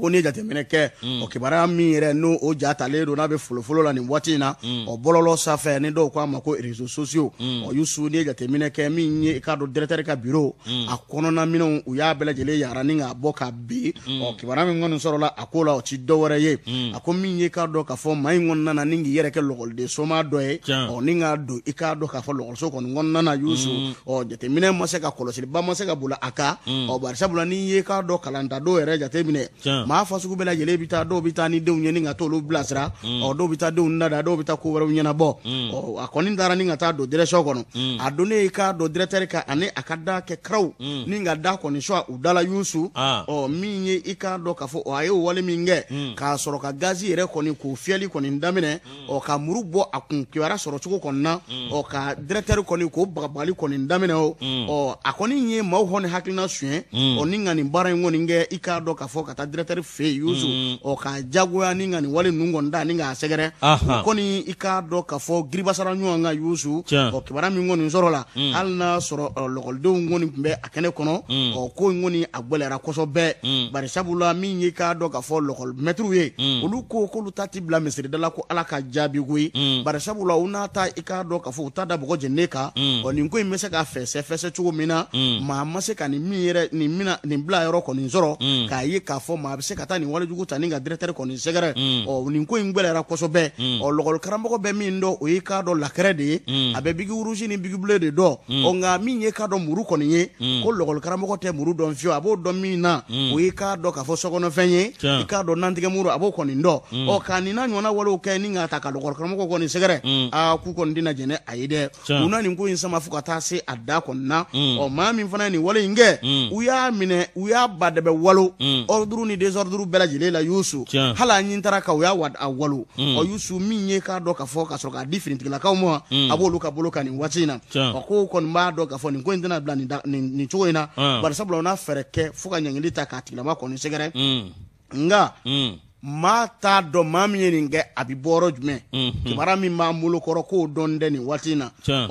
ko n'i ye jateminɛ kɛ o mm. kibaruya min yɛrɛ n'o o ja talen don n'a bɛ folofolo la nin waati in na mm. ɔ bɔlɔlɔ sanfɛ ni dɔw ko a ma ko réseaux sociaux mm. ɔ Yusu n'i ye jateminɛ kɛ min ye i k'a dɔn directeur ka bureau a kɔnɔna minɛnw u y'a bɛɛ lajɛlen yaranin k'a bɔ ka bin ɔ kibaruya min kɔni sɔrɔla a ko la o ti dɔwɛrɛ ye a ko min ye i k'a dɔn k'a fɔ maa in kɔnɔna na ni k'i yɛrɛ kɛ lakɔliden soma dɔ ye ɔ ni k'a don i k'a dɔn k'a fɔ lakɔliso kɔni kɔnɔna na Yusu ɔ jateminɛ ma se ka kɔlɔsiliba ma se ka boli a kan ɔ barisabula n'i ye i k'a dɔn kalantadon yɛrɛ jateminɛ maa fasugu bɛɛ lajɛlen bɛ taa dɔw bɛ taa ni denw ye ni ka t'olu bilasira ɔ dɔw bɛ taa denw nada dɔw bɛ taa ko wɛrɛw ɲɛnabɔ ɔ a kɔni taara ni ka taa don direction kɔnɔ a donnen k'a don directeur kan ani a ka da kɛ karaw hmm. ni ka da kɔni sɔ u dala yusu ɔ ah. min ye i k'a dɔn k'a fɔ a ye wale min kɛ hmm. k'a sɔrɔ ka gazi yɛrɛ kɔni k'o fiyɛli kɔni daminɛ ɔ hmm. ka muru bɔ a kun kibaruya sɔrɔ cogo kɔni na ɔ ka directeur kɔni k'o bagabagali kɔni daminɛ o ɔ a kɔni ye maaw kɔni hakilina suɲɛ ɔ ni ka nin baara in kɔni kɛ i k'a dɔn k'a fɔ ka taa directeur directeur fe yen yusu mm. ɔ k'a jagoya ni ka nin wale ninnu kɔni da ni k'a sɛgɛrɛ o kɔni i k'a dɔn k'a fɔ giribasara ɲɔgɔn ka yusu ɔ kibaruya min mm. kɔni sɔrɔ la hali n'a sɔrɔ lɔgɔlidenw kɔni tun bɛ a kɛnɛ kɔnɔ ɔ ko in kɔni a gwɛlɛyara kosɛbɛ mm. barisabula min ye k'a mm. dɔn k'a fɔ lɔgɔlimɛtiriw ye olu ko k'olu ta ti bila misirida la ko ala ka jaabi koyi barisabula u n'a ta i k'a dɔn k'a fɔ u t'a da bɔgɔ jɛnini kan ɔ nin ko in bɛ se ka fɛsɛfɛsɛ cogo min na maa ma se ka nin min yɛrɛ nin mina nin bila yɔrɔ kɔni sɔrɔ k'a ye k'a fɔ maa bɛ se ka taa nin walejugu ta ni ka directeur kɔni sɛgɛrɛ mm. ɔ nin ko in gbɛlɛyara kosɛbɛ mm. ɔ lɔgɔlikaramɔgɔ bɛ min dɔn o ye k'a dɔn lakɛrɛ de ye mm. a bɛ bigi wurusi ni bigi bule de dɔn ɔ nka min ye k'a dɔn muru kɔni ye ko lɔgɔlikaramɔgɔ tɛ muru dɔn fiyewu a b'o dɔn min na o ye k'a dɔn k'a fɔ sɔkɔnɔfɛn ye i k'a dɔn nantigɛmuru a b'o kɔni dɔn ɔ ka nin na ɲɔgɔnna walew kɛ ni ka ta ka lɔgɔlikaramɔgɔ kɔni sɛgɛrɛ aa k'u kɔni tɛna jɛnɛ a ye dɛ u na nin ko in sama fo ka taa se a da kɔni na ɔ maa min fana ye nin wale in kɛ u y'a minɛ u y'a badɛbɛ walo ɔriduru ni désordre bɛɛ lajɛlen la yusu hala hali an ɲin taara ka o y'a a walo ɔ su min ye k'a dɔn ka fɔ ka sɔrɔ k'a di finitigilakaw ma a b'olu ka bolo kan nin waati in na ɔ ko kɔni b'a dɔn ka fɔ nin ko in tɛna bila nin cogo in na sabula n'a fɛɛrɛ kɛ fo ka ɲangili ta k'a tigilama kɔni sɛgɛrɛ mm. nka mm maa t'a dɔn ma min ye nin kɛ a bi bɔrɔ jumɛn kibara min b'an bolokɔrɔ k'o dɔn tɛ nin waati in na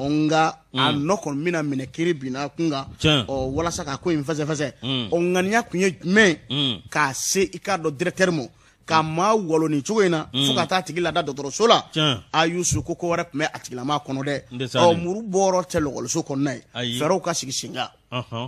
nka a mm. nɔ kɔni bɛna minɛ kiri binna kun kan walasa k'a ko in fɛsɛfɛsɛ mm. ɔ ŋaniya tun ye jumɛn mm. k'a se i k'a dɔn diretɛri ma ka maa walo nin cogo in na fo ka taa tigi lada dɔgɔtɔrɔso la a su ko ko wɛrɛ tun bɛ a tigilama kɔnɔ dɛ muru bɔɔrɔ tɛ lɔgɔliso kɔnɔna ye fɛɛrɛw ka sigi sen kan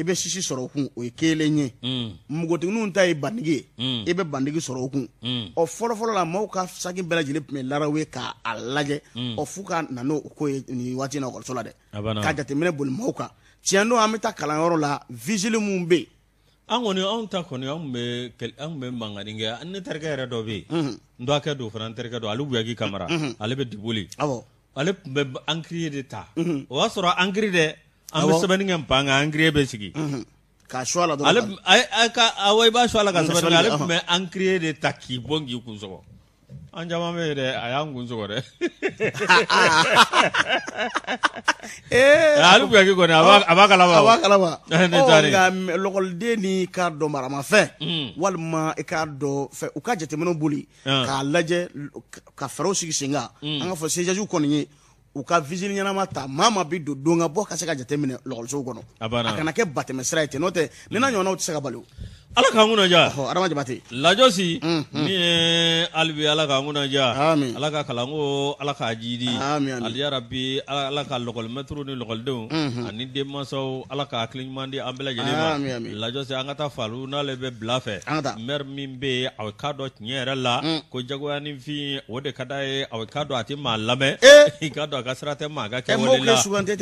i bɛ sisi sɔrɔ o kun o ye kelen ye mm. npogotigininw ta ye bandigi ye mm. i bɛ bandigi sɔrɔ o kun mm. ɔ fɔlɔfɔlɔ la maaw ka saki bɛɛ lajɛlen tun bɛ laraw ye k'a lajɛ ɔ f'u ka na n'o ko ye nin waati in na ekɔliso la dɛ ka jateminɛ boli maaw kan tiɲɛ don an bɛ taa kalanyɔrɔ la vizili minnu bɛ yen an kɔni anw ta kɔni anw bɛ anw bɛ mankanni kɛ ne terikɛ yɛrɛ dɔ bɛ yen mhm. n dɔgɔkɛ dɔ fana n terikɛ dɔ ale wuyaki kamara mhm. ale bɛ diboli ale tun bɛ ankiri de ta mhm. o y'a sɔrɔ ankiri dɛ an bɛ sɛbɛnni de ta k'i bɔ k'i kun mm. sɔgɔ an caman bɛ yen dɛ a y'an kun sɔgɔ dɛ ali lɔgɔliden ni k'a dɔn maramafɛn walima i k'a dɔn fɛ u ka jateminɛw boli k'a lajɛ ka fɛɛrɛw sigi sen kan an ka fɔ sejasiw kɔni ye u ka vigile ɲɛnama ta maa ma bi don don bɔ ka se ka jate minɛ lɔgɔlisow kɔnɔ a kana kɛ batɛmɛsira ye ten n'o tɛ ni na ɲɔgɔnnaw tɛ se ka bali ala k'an kunnaja ɔhɔ adama jabate lajɔsi min ye alibi ala k'an kunnaja ami ala ka kalanko ala k'a jidi ami ami aliyarabi ala ka lɔkɔlimɛtiriw ni lɔkɔlidenw ani denmansaw ala ka hakili ɲuman di an bɛɛ lajɛlen ma ami ami lajɔsi an ka taa falu n'ale bɛ bila fɛ an ka taa mɛri min bɛ yen a ka dɔn tiɲɛ yɛrɛ la mm. ko jagoyanifin o de ka d'a ye a ka dɔn a tɛ maa lamɛn eh! i ka dɔn a ka sira tɛ maa ka kɛwale eh, la min ye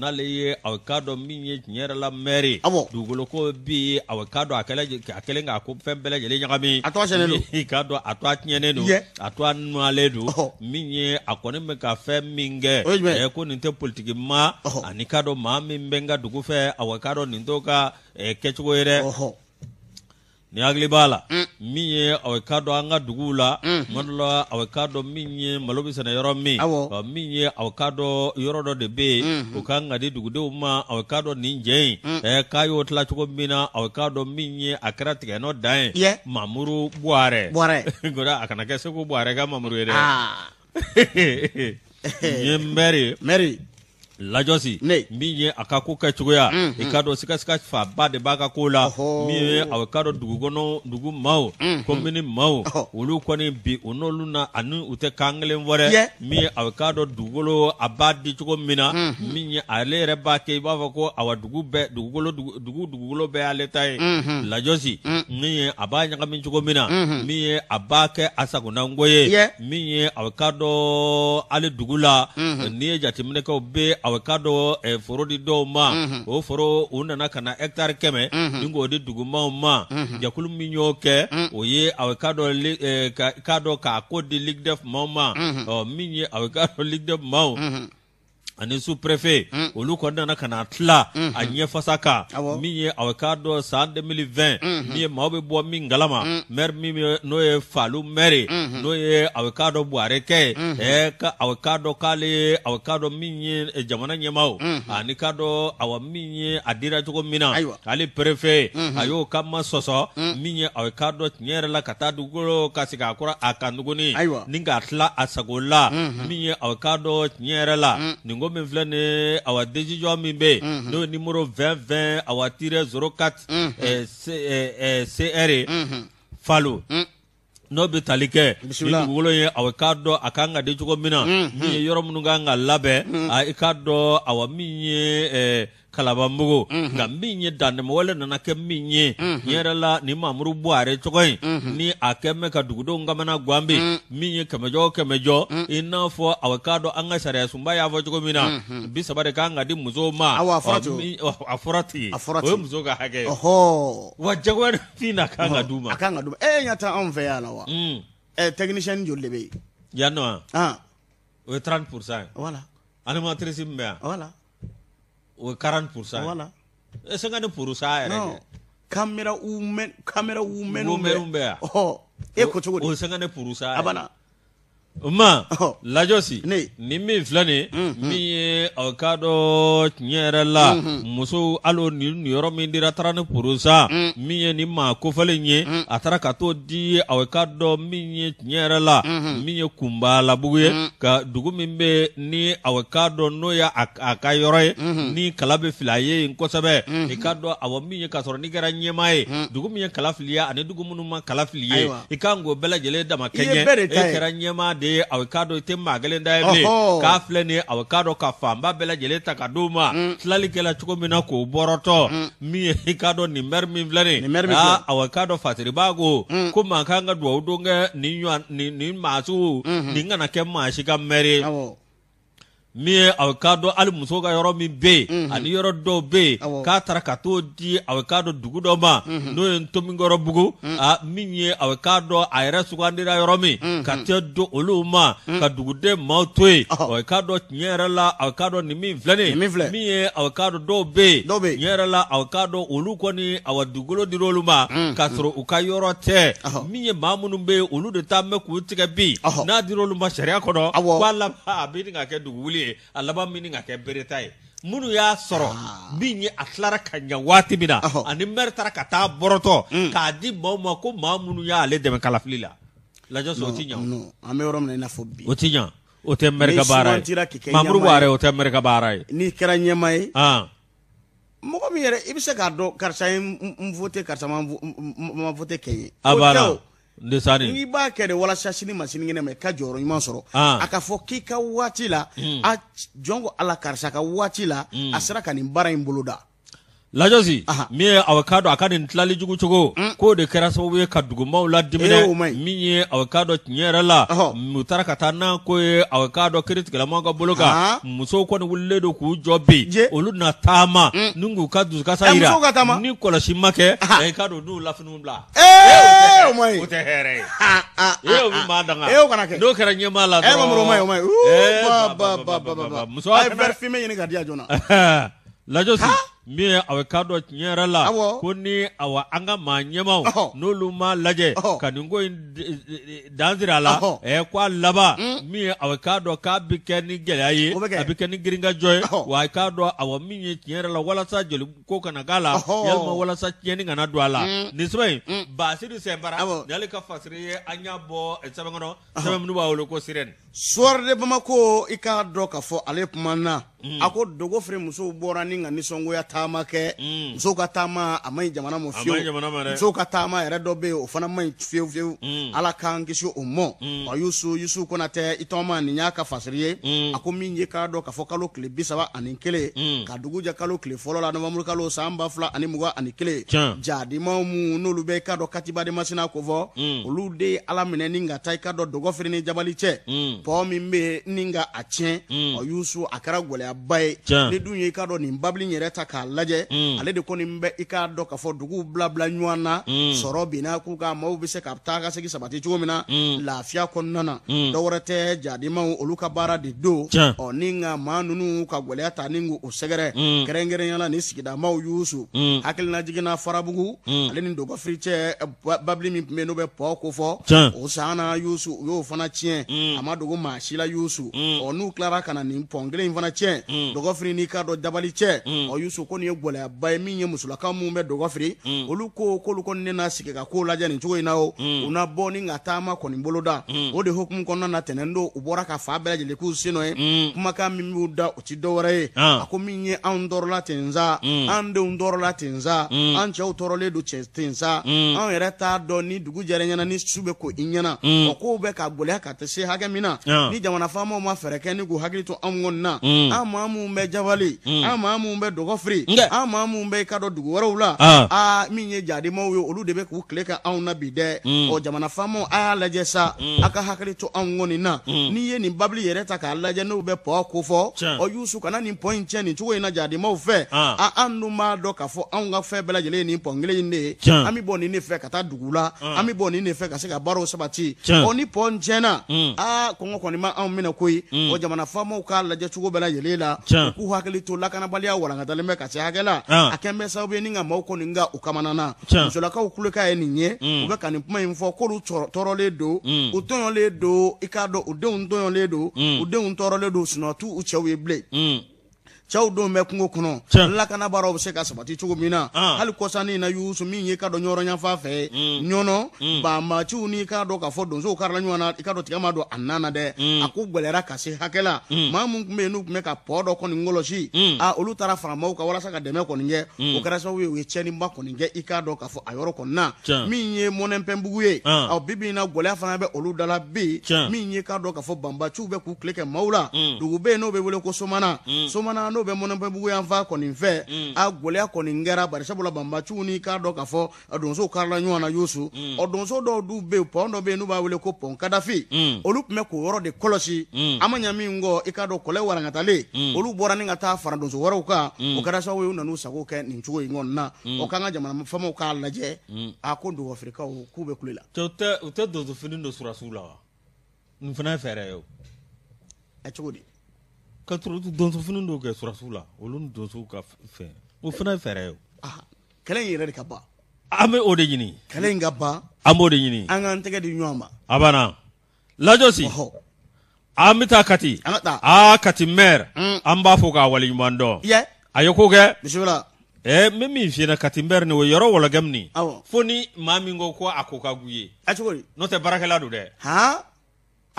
n'ale ye ye a k'a dɔn min ye tiɲɛ yɛrɛ la mɛri awɔ ah dugukolo ko bi ye a k'a dɔn a kɛlen a kɛlen k'a ko fɛn bɛɛ lajɛlen ɲagami a to a sɛnɛ don i k'a dɔn a to a tiɲɛnen don a to a nuwalen don min ye a kɔni bɛ ka fɛn min kɛ o ye jumɛn ye ko nin tɛ politiki ma ani k'a dɔn maa min bɛ n ka dugu fɛ a k'a dɔn nin t'o ka kɛcogo ye dɛ ni hakili b'a la min mm. ye a bɛ ka dɔn an ka duguw la tuma mm. dɔ la a bɛ ka dɔn min ye malo bɛ sɛnɛ yɔrɔ uh, min min ye a bɛ ka dɔn yɔrɔ dɔ de bɛ yen o ka kan ka di dugudenw ma a bɛ ka dɔn nin jɛ mm. in eh, k'a y'o tila cogo min na a bɛ ka dɔn min ye a kɛra tigɛnɔ dan ye mamuru buwarɛ a kana kɛ segu buwarɛ ka mamuru ye dɛ nin ye mɛri mɛri lajɔsi min ye a ka ko kɛcogoya mm-hmm. i ka dɔn sikasika faaba de b'a ka ko la mm-hmm. min ye a ka dɔn dugu kɔnɔ dugu maaw kɔmini maaw olu kɔni bi o n'olu na ani u tɛ kan kelen wɛrɛ min ye a ka dɔn dugukolo a b'a di cogo min na min mm-hmm. ye ale yɛrɛ b'a kɛ i b'a fɔ ko awa dugu bɛɛ dugukolo dugu dugukolo bɛɛ y'ale ta ye lajɔsi min ye a b'a ɲagami cogo min na min ye a b'a kɛ a sagonango ye min ye a ka dɔn hali dugu la n'i ye jateminɛkɛw bɛ a bɛ ka dɔ foro di dɔw mm-hmm. mm-hmm. ma o foro u nana ka na hɛkitari kɛmɛ ni k'o di dugumaw ma jɛkulu min y'o kɛ o ye a bɛ ka dɔ k'a ko di ligidɛfu maw ma min ye a bɛ maw ani su préfet mm. olu kɔni nana ka na tila mm -hmm. a ɲɛfasa kan ah, min ye aw k'a dɔn san 2020 mm -hmm. min ye maaw bɛ bɔ min galama mm. maire min n'o ye falu maire mm -hmm. hmm. n'o ye aw k'a dɔn buhare kɛ ye mm -hmm. eh, ka aw k'a dɔn k'ale ye aw k'a min ye eh, jamana ɲɛmaa mm -hmm. hmm. ani k'a dɔn awa min ye a dira cogo min na hali préfet mm -hmm. hmm. a y'o ka ma sɔsɔ mm. min ye aw k'a dɔn tiɲɛ yɛrɛ la ka taa dugukolo ka segin a kɔrɔ a kan tuguni ni k'a tila a sago la mm -hmm. min ye aw k'a dɔn tiɲɛ yɛrɛ la mm bongo min filɛ ni awa desijɔ min bɛ yen mhm. n'o ye nimoro vingt vingt awa tire zero quatre mhm. eh, cr eh, eh, ye mhm. falo mm. n'o bɛ tali kɛ ni dugukolo ye awa i k'a dɔn a kan ka di cogo min na min ye yɔrɔ minnu kan ka labɛn a ah, i k'a dɔn awa min ye kalabanbugu mm-hmm. nka min ye dandamadamawale nana kɛ min ye mm-hmm. yɛrɛ la ni mamuru buhari tɔgɔ in ni a kɛmɛ ka dugudenw kamana gan be min ye kɛmɛjɔ o kɛmɛjɔ i n'a fɔ aw k'a dɔn an ka sariya sunba y'a fɔ cogo min na bi saba de k'an ka di musow ma a fɔra ten o ye muso ka hakɛ wa jagoya fin na k'an ka d'u ma a k'an ka d'u ma e ɲɛ taa anw fɛ yan joli de bɛ yen yan o ye 30 pourcent ye animatrice min bɛ yan o ye 40 kamera women e ko cogo pourcent abana Mm. Eh, ma lajɔsi ni min filɛ nin min ye ka dɔ tiɲɛ yɛrɛ la muso hali ni niyɔrɔ min dira taara ni porosa min ye nin maa kofɔlen ye a taara ka t'o di aw ka dɔ min eh, ye tiɲɛ yɛrɛ la min mm-hmm. ye eh, kunbaalabugu ye mm. ka dugu min bɛ ni aw ka dɔ n'o ye a ka yɔrɔ ye ni kala bɛ fili a ye yen kosɛbɛ mm-hmm. i ka dɔn awɔ min ye k'a sɔrɔ n'i kɛra ɲɛmaa ye mm. dugu min ye kala fili ye ani dugu minnu ma kala fili ye i kan k'o bɛɛ lajɛlen dama kɛɲɛ e kɛra ɲɛmaa de de a bɛ k'a dɔn i tɛ maa kelen ye bilen k'a filɛ ni a bɛ k'a dɔn ka fanba bɛɛ lajɛlen ta ka di u ma tilali kɛra cogo min na k'o bɔrɔtɔ min ye i k'a dɔn nin mɛri min filɛ nin aa a bɛ dɔn fasiriba ko ko maa kan ka duwawu don kɛ nin ɲɔgɔn nin nin maa sugu nin kana kɛ maa si ka mɛri ye. min ye a k'a dɔn hali muso ka yɔrɔ min bɛ yen ani yɔrɔ dɔw bɛ yen k'a taara ka t'o di mhm. mhm. a mhm. k'a dɔn dugu dɔ ma n'o ye ntominkɔrɔbugu a min ye a k'a dɔn a yɛrɛ sugandira yɔrɔ min ka tɛ don olu ma ka duguden maaw to yen a k'a dɔn tiɲɛ yɛrɛ la a k'a dɔn nin min filɛ nin ye min ye a k'a dɔn dɔw bɛ yen tiɲɛ yɛrɛ la a k'a dɔn olu kɔni a dugukolo dira olu ma k'a sɔrɔ u ka yɔrɔ tɛ min ye maa minnu bɛ yen olu de taa mɛn k'u tigɛ bi n'a dira olu ma sariya kɔnɔ k'a laban a bɛ ɲini ka kɛ dugu wuli ye ye a laban min ka kɛ bere ta ye minnu y'a sɔrɔ ah. min ye a tilara ka ɲa waati min na ani mɛri taara ka taa bɔrɔtɔ mm. k'a di maaw ma ko maa minnu y'ale dɛmɛ kalafili la lajɛ sɔrɔ o ti ɲa an bɛ yɔrɔ min na i n'a fɔ bi o ti ɲa o tɛ mɛrika baara ye mamuru buhari o tɛ mɛrika baara ye n'i kɛra ɲɛma ye mɔgɔ min yɛrɛ i bɛ se k'a dɔn karisa ye n voté karisa ma voté kɛ n ye a banna ndesani i b'a kɛ de walasa sini ma sinikɛnɛ ma i ka jɔyɔrɔ ɲuman sɔrɔ ah. a ka fɔ k'i ka waati la hmm. a jɔn ko ala karisa ka waati la hmm. a sera ka nin baara in da lajosi min ye avocado a ka nin tilali jugu cogo hmm. k'o de kɛra sababu ye ka dugumaw ladiminɛ ee, min ye avocado tiɲɛ yɛrɛ la u taara ka taa n'a ko ye avocado kiritigɛlamaw ka bolo kan musow kɔni wulilen don k'u jɔ ben olu na taama ni k'u ka dusukasa yira ni kɔlɔsi ma kɛ i ka don n'u lafiniw bila ee! o ma e y'o min e y'o kana kɛ n'o kɛra lajo si. min ye a k'a dɔn tiɲɛ yɛrɛ la ko hmm. ni awa an ka maa ɲɛmaw n'olu ma lajɛ ka nin ko in dansira a la ɛ ko a laban min ye k'a dɔn k'a bɛ kɛ ni gɛlɛya ye a bɛ kɛ ni girinkajɔ ye wa k'a dɔn awa min ye tiɲɛ yɛrɛ la walasa joli ko kana k'a la yalima walasa tiɲɛni kana don a la nin sɛbɛn in baasiru sɛnbara ni ale ka fasiri ye an hmm. y'a bɔ sɛbɛn kɔnɔ sɛbɛn minnu b'a wele ko sirɛni. suwari de bamako i k'a dɔn k'a fɔ ale kuma na a ko feere musow bɔra ni nka nisɔngoya taama kɛ mm. musow ka taama a man jamana ma fiyewu musow ka taama yɛrɛ dɔ be o fana man ɲi fiyewu fiyewu mm. ala k'an kisi o mɔ mm. wa yusu yusu konatɛ i tɔgɔma nin y'a ka fasiri ye mm. a ko min ye k'a dɔn k'a fɔ kalo tile bi saba ani kelen ka dugu jɛ kalo tile fɔlɔ la nɔfamuru kalo san ba fila ani mugan ani kelen jaadimaw mu n'olu bɛ i k'a dɔn katibademasina kofɔ mm. olu de ala minɛ ni ka taa i ka dɔn dɔgɔfiri ni jabali cɛ mm. pɔɔ min bɛ ni ka a tiɲɛ mm. yusu a kɛra gwɛlɛyaba ye ni dun ye i k'a dɔn nin babili yɛrɛ ta k'a k'a lajɛ mm. ale de kɔni bɛ i k'a dɔn k'a fɔ duguw bilabila ɲɔgɔn na mm. sɔrɔ binna k'u ka maaw bɛ se ka taa ka segin sabati cogo min na mm. lafiya kɔnɔna na dɔwɛrɛ tɛ jaadimaw olu ka baara de don ɔ ni nka maa ninnu ka gwɛlɛya ta ni k'o sɛgɛrɛ kɛrɛnkɛrɛnyala ni sigida maaw y'u su hakilinajiginna farabugu ale ni dogafiri cɛ babili min tun bɛ yen n'o bɛ pɔ ko fɔ o san na y'u su u y'o fana tiɲɛ a ma dogo maa si la y'u su ɔ n'u tilara ka na nin pɔn kelen in fana tiɲɛ dɔgɔfiri n'i k'a dɔn dabali cɛ ɔ y'u su ko nin ye gwɛlɛyaba ye min ye musolaka mu bɛ dɔgɔ firi mm. olu ko k'olu kɔni ne na sigi ka ko lajɛ nin cogo in na o mm. u na bɔ ni ka taama kɔni boloda mm. o de hokumu kɔnɔna na tɛnɛn don u bɔra ka faa bɛɛ lajɛlen k'u sen nɔ ye kumakan min b'u da u ti dɔwɛrɛ ye ah. a ko min ye anw tɔɔrɔla tenza sa an denw tɔɔrɔla ten sa an cɛw tɔɔrɔlen don cɛ ten sa anw yɛrɛ t'a dɔn ni dugu jɛra ɲɛna ni su bɛ ko i ɲɛna o kow bɛ ka gwɛlɛya ka tɛ se hakɛ min na ah. ni jamana faamaw ma fɛɛrɛ kɛ ni k'u hakili to anw kɔni na an maa minnu bɛ jabali an maa minnu bɛ dɔgɔ firi ye an ah, maa minnu bɛ ka dugu wɛrɛw la aa ah. ah, min ye jademaw ye olu de bɛ k'u tile ka anw na bi dɛ ɔ jamana faamaw a y'a lajɛ sa mm. a ka hakili to anw kɔni na mm. n'i ye nin babili yɛrɛ ta k'a lajɛ n'u bɛ pɔ kofɔ ɔ yusu kana nin pɔ in tiɲɛ nin cogo in na jademaw fɛ a an dun b'a dɔn k'a fɔ anw ka fɛn bɛɛ lajɛlen ye nin pɔn kelen in de ye an bɛ bɔ nin de fɛ ka taa dugu la an bɛ bɔ nin de fɛ ka se ka baaraw sabati ɔ ni pɔ tiɲɛna aa kɔngɔ kɔni ma anw minɛ koyi ɔ mm. jamana faamaw k'a lajɛ cogo bɛɛ lajɛlen la u k'u hakili to lakanabaliya walankatalen bɛ ka cɛ hakɛ la a kɛ bɛ sababu ye ni mm. ka maaw kɔni ka u kamanana musolakaw kulekan ye nin ye u bɛ ka nin kuma in fɔ k'olu tɔɔrɔlen don u tɔɲɔlen don i k'a dɔn u denw tɔɲɔlen don u denw tɔɔrɔlen don sinɔn t'u cɛw ye bilen cɛw don bɛ kungo kɔnɔ lakanabaraw be se ka sabati cogo min na ah. hali kɔsani na yusu min ye mm. mm. ka dɔ ɲɔrɔnyafa fɛ ɲɔnɔ banbaciw ni k'a dɔ mm. k'a fɔ donsow karila ɲɔgɔn na i ka dɔ tigɛ ma don a nana dɛ a ko gwɛlɛyara ka se hakɛ la ma mun kun be n'u kun bɛ ka pɔɔ dɔ kɔni kɔlɔsi a olu taara faramaw ka walasa ka dɛmɛ kɔni kɛ o kɛra sababu ye u ye tiɲɛniba kɔni kɛ i k'a dɔn k'a fɔ a yɔrɔ kɔni na min ye mɔnɛpɛnbugu ye aw ah. bibi na gwɛlɛya fana bɛ olu dala bi min ye k'a dɔn k'a fɔ banbaciw bɛ k'u tile kɛ maw la dugu be n'o be wele ko somana somana n'o n'u bɛ mɔnɛbuguya fa kɔni fɛ mm. a gwɛlɛya kɔni kɛra barisabula banbaciw ni k'a dɔ k'a fɔ donsow karila ɲɔgɔn na yusu ɔ mm. donso dɔw du be yen pɔn dɔ be n'u b'a wele ko pɔn kadafi mm. olu tun bɛ k'o yɔrɔ de kɔlɔsi an ma ɲa min kɔ e i k'a dɔn kɔlɛ warankatalen olu bɔra ni ka taa fara donso wɛrɛw kan o kɛra sababu ye u nan'u sago kɛ nin cogo yi kɔni na o k'an ka jamana famaw k'a lajɛ a ko dogɔfirikaw k'u be kule la u tɛ donsofini dɔ surasiw la wa nin fana ye fɛɛrɛ ye o cogo di Ka dɔnfini dɔw kɛ sɔrɔsiw la olu donsow ka fɛ o fana ye fɛɛrɛ ye kɛlɛ in yɛrɛ de ka ban an bɛ o de ɲini kɛlɛ in ka ban an b'o de ɲini an kaan tɛgɛ di ɲɔgɔn ma a banna lajɔsi an bɛ taa kati an ka taa aa kati mɛn mm. an b'a fɔ k'a waleɲuman dɔn a ye ko kɛ bisimila n bɛ min fiɲɛna kati mɛri nin o yɔrɔ wɔlɔkɛ min fo ni maa min ko ko a ko ka g'u ye a cogo n'o tɛ baarakɛla don dɛ a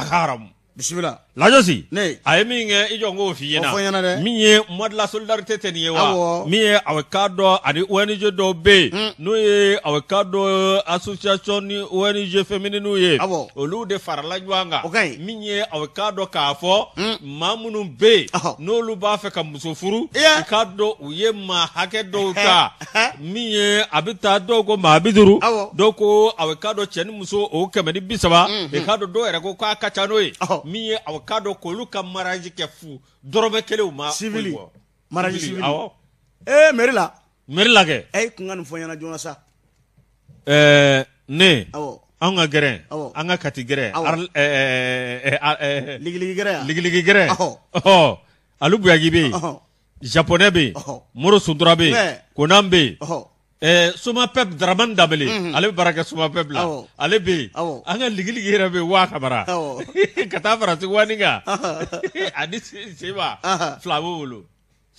ka haramu bisimila lajosi ne a ye min kɛ i jɔ n k'o f'i ɲɛna fɔ ɲɛna dɛ min ye mois de la solidarité tɛ nin ye wa awɔ min ye awɛka dɔ ani ONG dɔw bɛ yen hmm. n'o ye awɛka dɔ association ni ONG féminines ye awɔ olu de farala ɲɔgɔn kan o ka ɲi min ye awɛka dɔ k'a fɔ hmm. maa minnu bɛ yen n'olu b'a fɛ ka muso furu i ka dɔn u ye maa hakɛ dɔw ta min ye a bɛ taa dɔw ko maa bi duuru awɔ dɔw ko awɛka dɔ cɛ ni muso o kɛmɛ ni bi saba hmm, i ka dɔn dɔw yɛrɛ ko k'a ka ca n'o ye min ye aw k'a dɔn k'olu ka maraji kɛ fu dɔrɔmɛ kelenw ma civili maraji civili awɔ ee eh, mairie la mairie la kɛ ɛ eh, i kun ka nin fɔ n ɲɛna joona sa ɛɛ ne awɔ anw ka gɛrɛ an ka kati gɛrɛ ligiligi gɛrɛ ligiligi gɛrɛ ɔhɔ alu buyaki bɛ yen japonais bɛ yen moro suntura bɛ yen konan bɛ yen ɛɛ eh, somapɛp daraman danbele mhm. ale bɛ baara kɛ somapɛp la ale bɛ yen an ka ligiligi yɛrɛ bɛ waa kamara ka taa farasi wani kan ani seba fila b'o wolo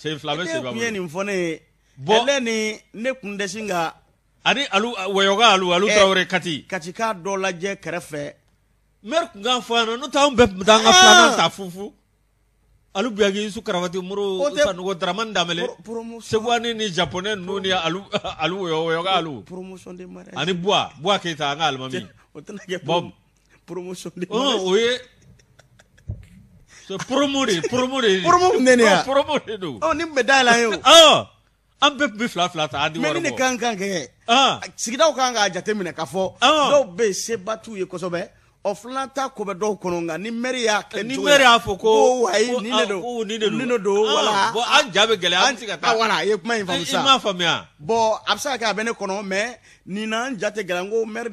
sɛ fila bɛ seba wolo. nin fɔ ne ye ɛlɛ ni ne kun dɛsɛ ka. ani alu wɔyɔka alu alu eh, tarawele kati. kati k'a dɔ lajɛ kɛrɛfɛ. mɛri kun k'a fɔ an n'o tɛ anw bɛɛ tun bɛ taa an ah! ka filanan ta fufu. alu buyaki su karavati muru oh, sanugo draman damele wani ni japone nu ni alu alu yo yo ka alu promotion de mariage ani bois bois ke ta ngal mami oh, ya, bom promotion de oh, mariage o ye promo de promo de promo kun tɛ nin ye ya? promo de don ɔ nin bɛ be an fla o ta an di wari bɔ mɛ nin de kan kan kɛ sigidaw kan k'a jateminɛ k'a fɔ dɔw bɛ yen seba ye kosobe ɔ filanan ta ko ni mɛri y'a kɛ ni mɛri y'a ko ko ayi nin de don nin de don nin ah, de don wala bɔn an ja bɛ an tɛ se wala ye kuma eh, in faamu sa i m'a faamuya bɔn a bɛ se ka kɛ a bɛ ne kɔnɔ mɛ nin na n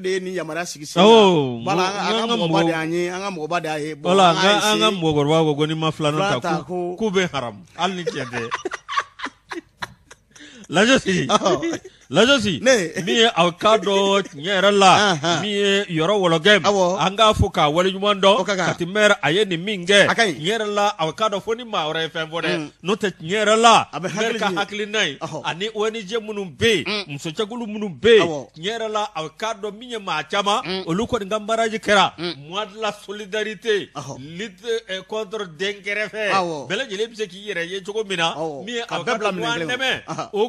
de ye nin sigi sen kan wala an ka mɔgɔba de y'an ye an ka mɔgɔba de y'a ye wala an ka mɔgɔkɔrɔba ko ko ni ma filanan ta ko k'u bɛ haramu hali ni tiɲɛ tɛ lajɛ lajɔsi min ye awka dɔ tiɲɛ yɛrɛ la min ye yɔrɔ wɔlɔkɛ an k'a fɔ k'a waleɲuman dɔn ka tɛmɛ a ye nin min kɛ tiɲɛ yɛrɛ la a ka dɔn fo ni maa e mm. wɛrɛ mm. mm. eh, ye fɛn fɔ dɛ n'o tɛ tiɲɛ yɛrɛ la mɛri ka hakilina ye ani ong minnu bɛ yen musocɛkulu minnu bɛ yen tiɲɛ yɛrɛ la a ka dɔn min ye maa caman olu kɔni ka baaraji kɛra mois solidarité lutte contre dɛnkɛrɛfɛ bɛɛ lajɛlen bɛ se k'i yɛrɛ ye cogo min na min ye a ka dɔn ɲɔgɔn o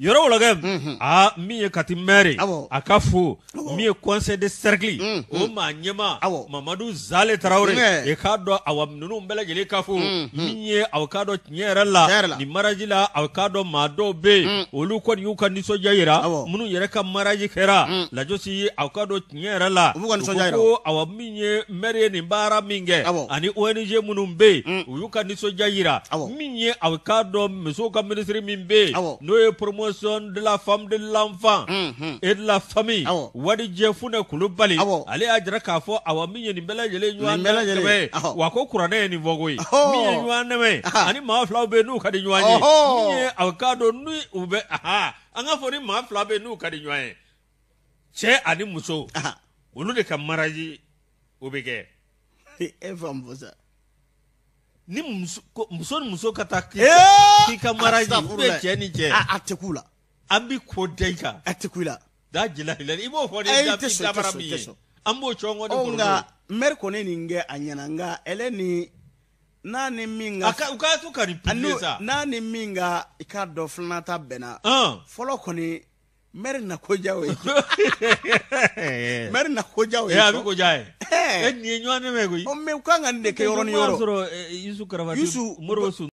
yɔrɔ wɔlɔkɛ mhm. a min ye kati mɛri a ka fo min ye conseil de cercle mm, mm. o maa ɲɛma mamadu zale tarawele i e k'a dɔn awa ninnu bɛɛ lajɛlen ka fo min ye aw k'a dɔn tiɲɛ yɛrɛ la nin maraji la aw k'a dɔn maa dɔw bɛ yen olu kɔni y'u ka nisɔndiya yira minnu yɛrɛ ka maraji kɛra lajosi aw k'a dɔn tiɲɛ yɛrɛ la u ko awa min ye mɛri ye nin baara min kɛ ani ong minnu bɛ yen mm. u y'u ka nisɔndiya yira min ye aw k'a dɔn musow ka minisiri min bɛ yen n'o ye promotion Samson de la femme de l'enfant mm-hmm. et de la famille warijɛ funɛ kulubali ale y'a jira k'a fɔ awɔ min ye nin bɛɛ lajɛlen ɲɔgɔn nɛmɛ ye wa ko kuranɛ ye nin fɔ koyi min ye ɲɔgɔn nɛmɛ ani maa filaw bɛ yen n'u ka di ɲɔgɔn ye min ye aw k'a dɔn ni u bɛ an k'a fɔ ni maa fila bɛ yen n'u ka di ɲɔgɔn ye cɛ ani muso olu de ka maraji o bɛ kɛ. e fa sa ni muso muso eh! ni muso ka taa k'i ka mara ɲi u cɛ ni cɛ a tɛ k'u la an b'i ko da i kan a tɛ k'u la da jela i la i b'o fɔ de i tɛ sɔn i tɛ sɔn i tɛ sɔn an b'o cɔngɔ de kɔnɔ nka mɛri kɔni nin kɛ a ɲɛna nka ɛlɛ ni n'a ni min ka u ka to ka nin pile sa n'a ni min ka i ka dɔn filanan ta bɛnna fɔlɔ kɔni. mɛri na koja o ye na koja o ye. Eh, a bɛ koja ye e eh. nin eh, ye ɲɔgɔn dɛmɛ ye koyi. ɔ mɛ u kan ka nin de kɛ yɔrɔ ni yɔrɔ. i oh, yusu karafati. yusu moribo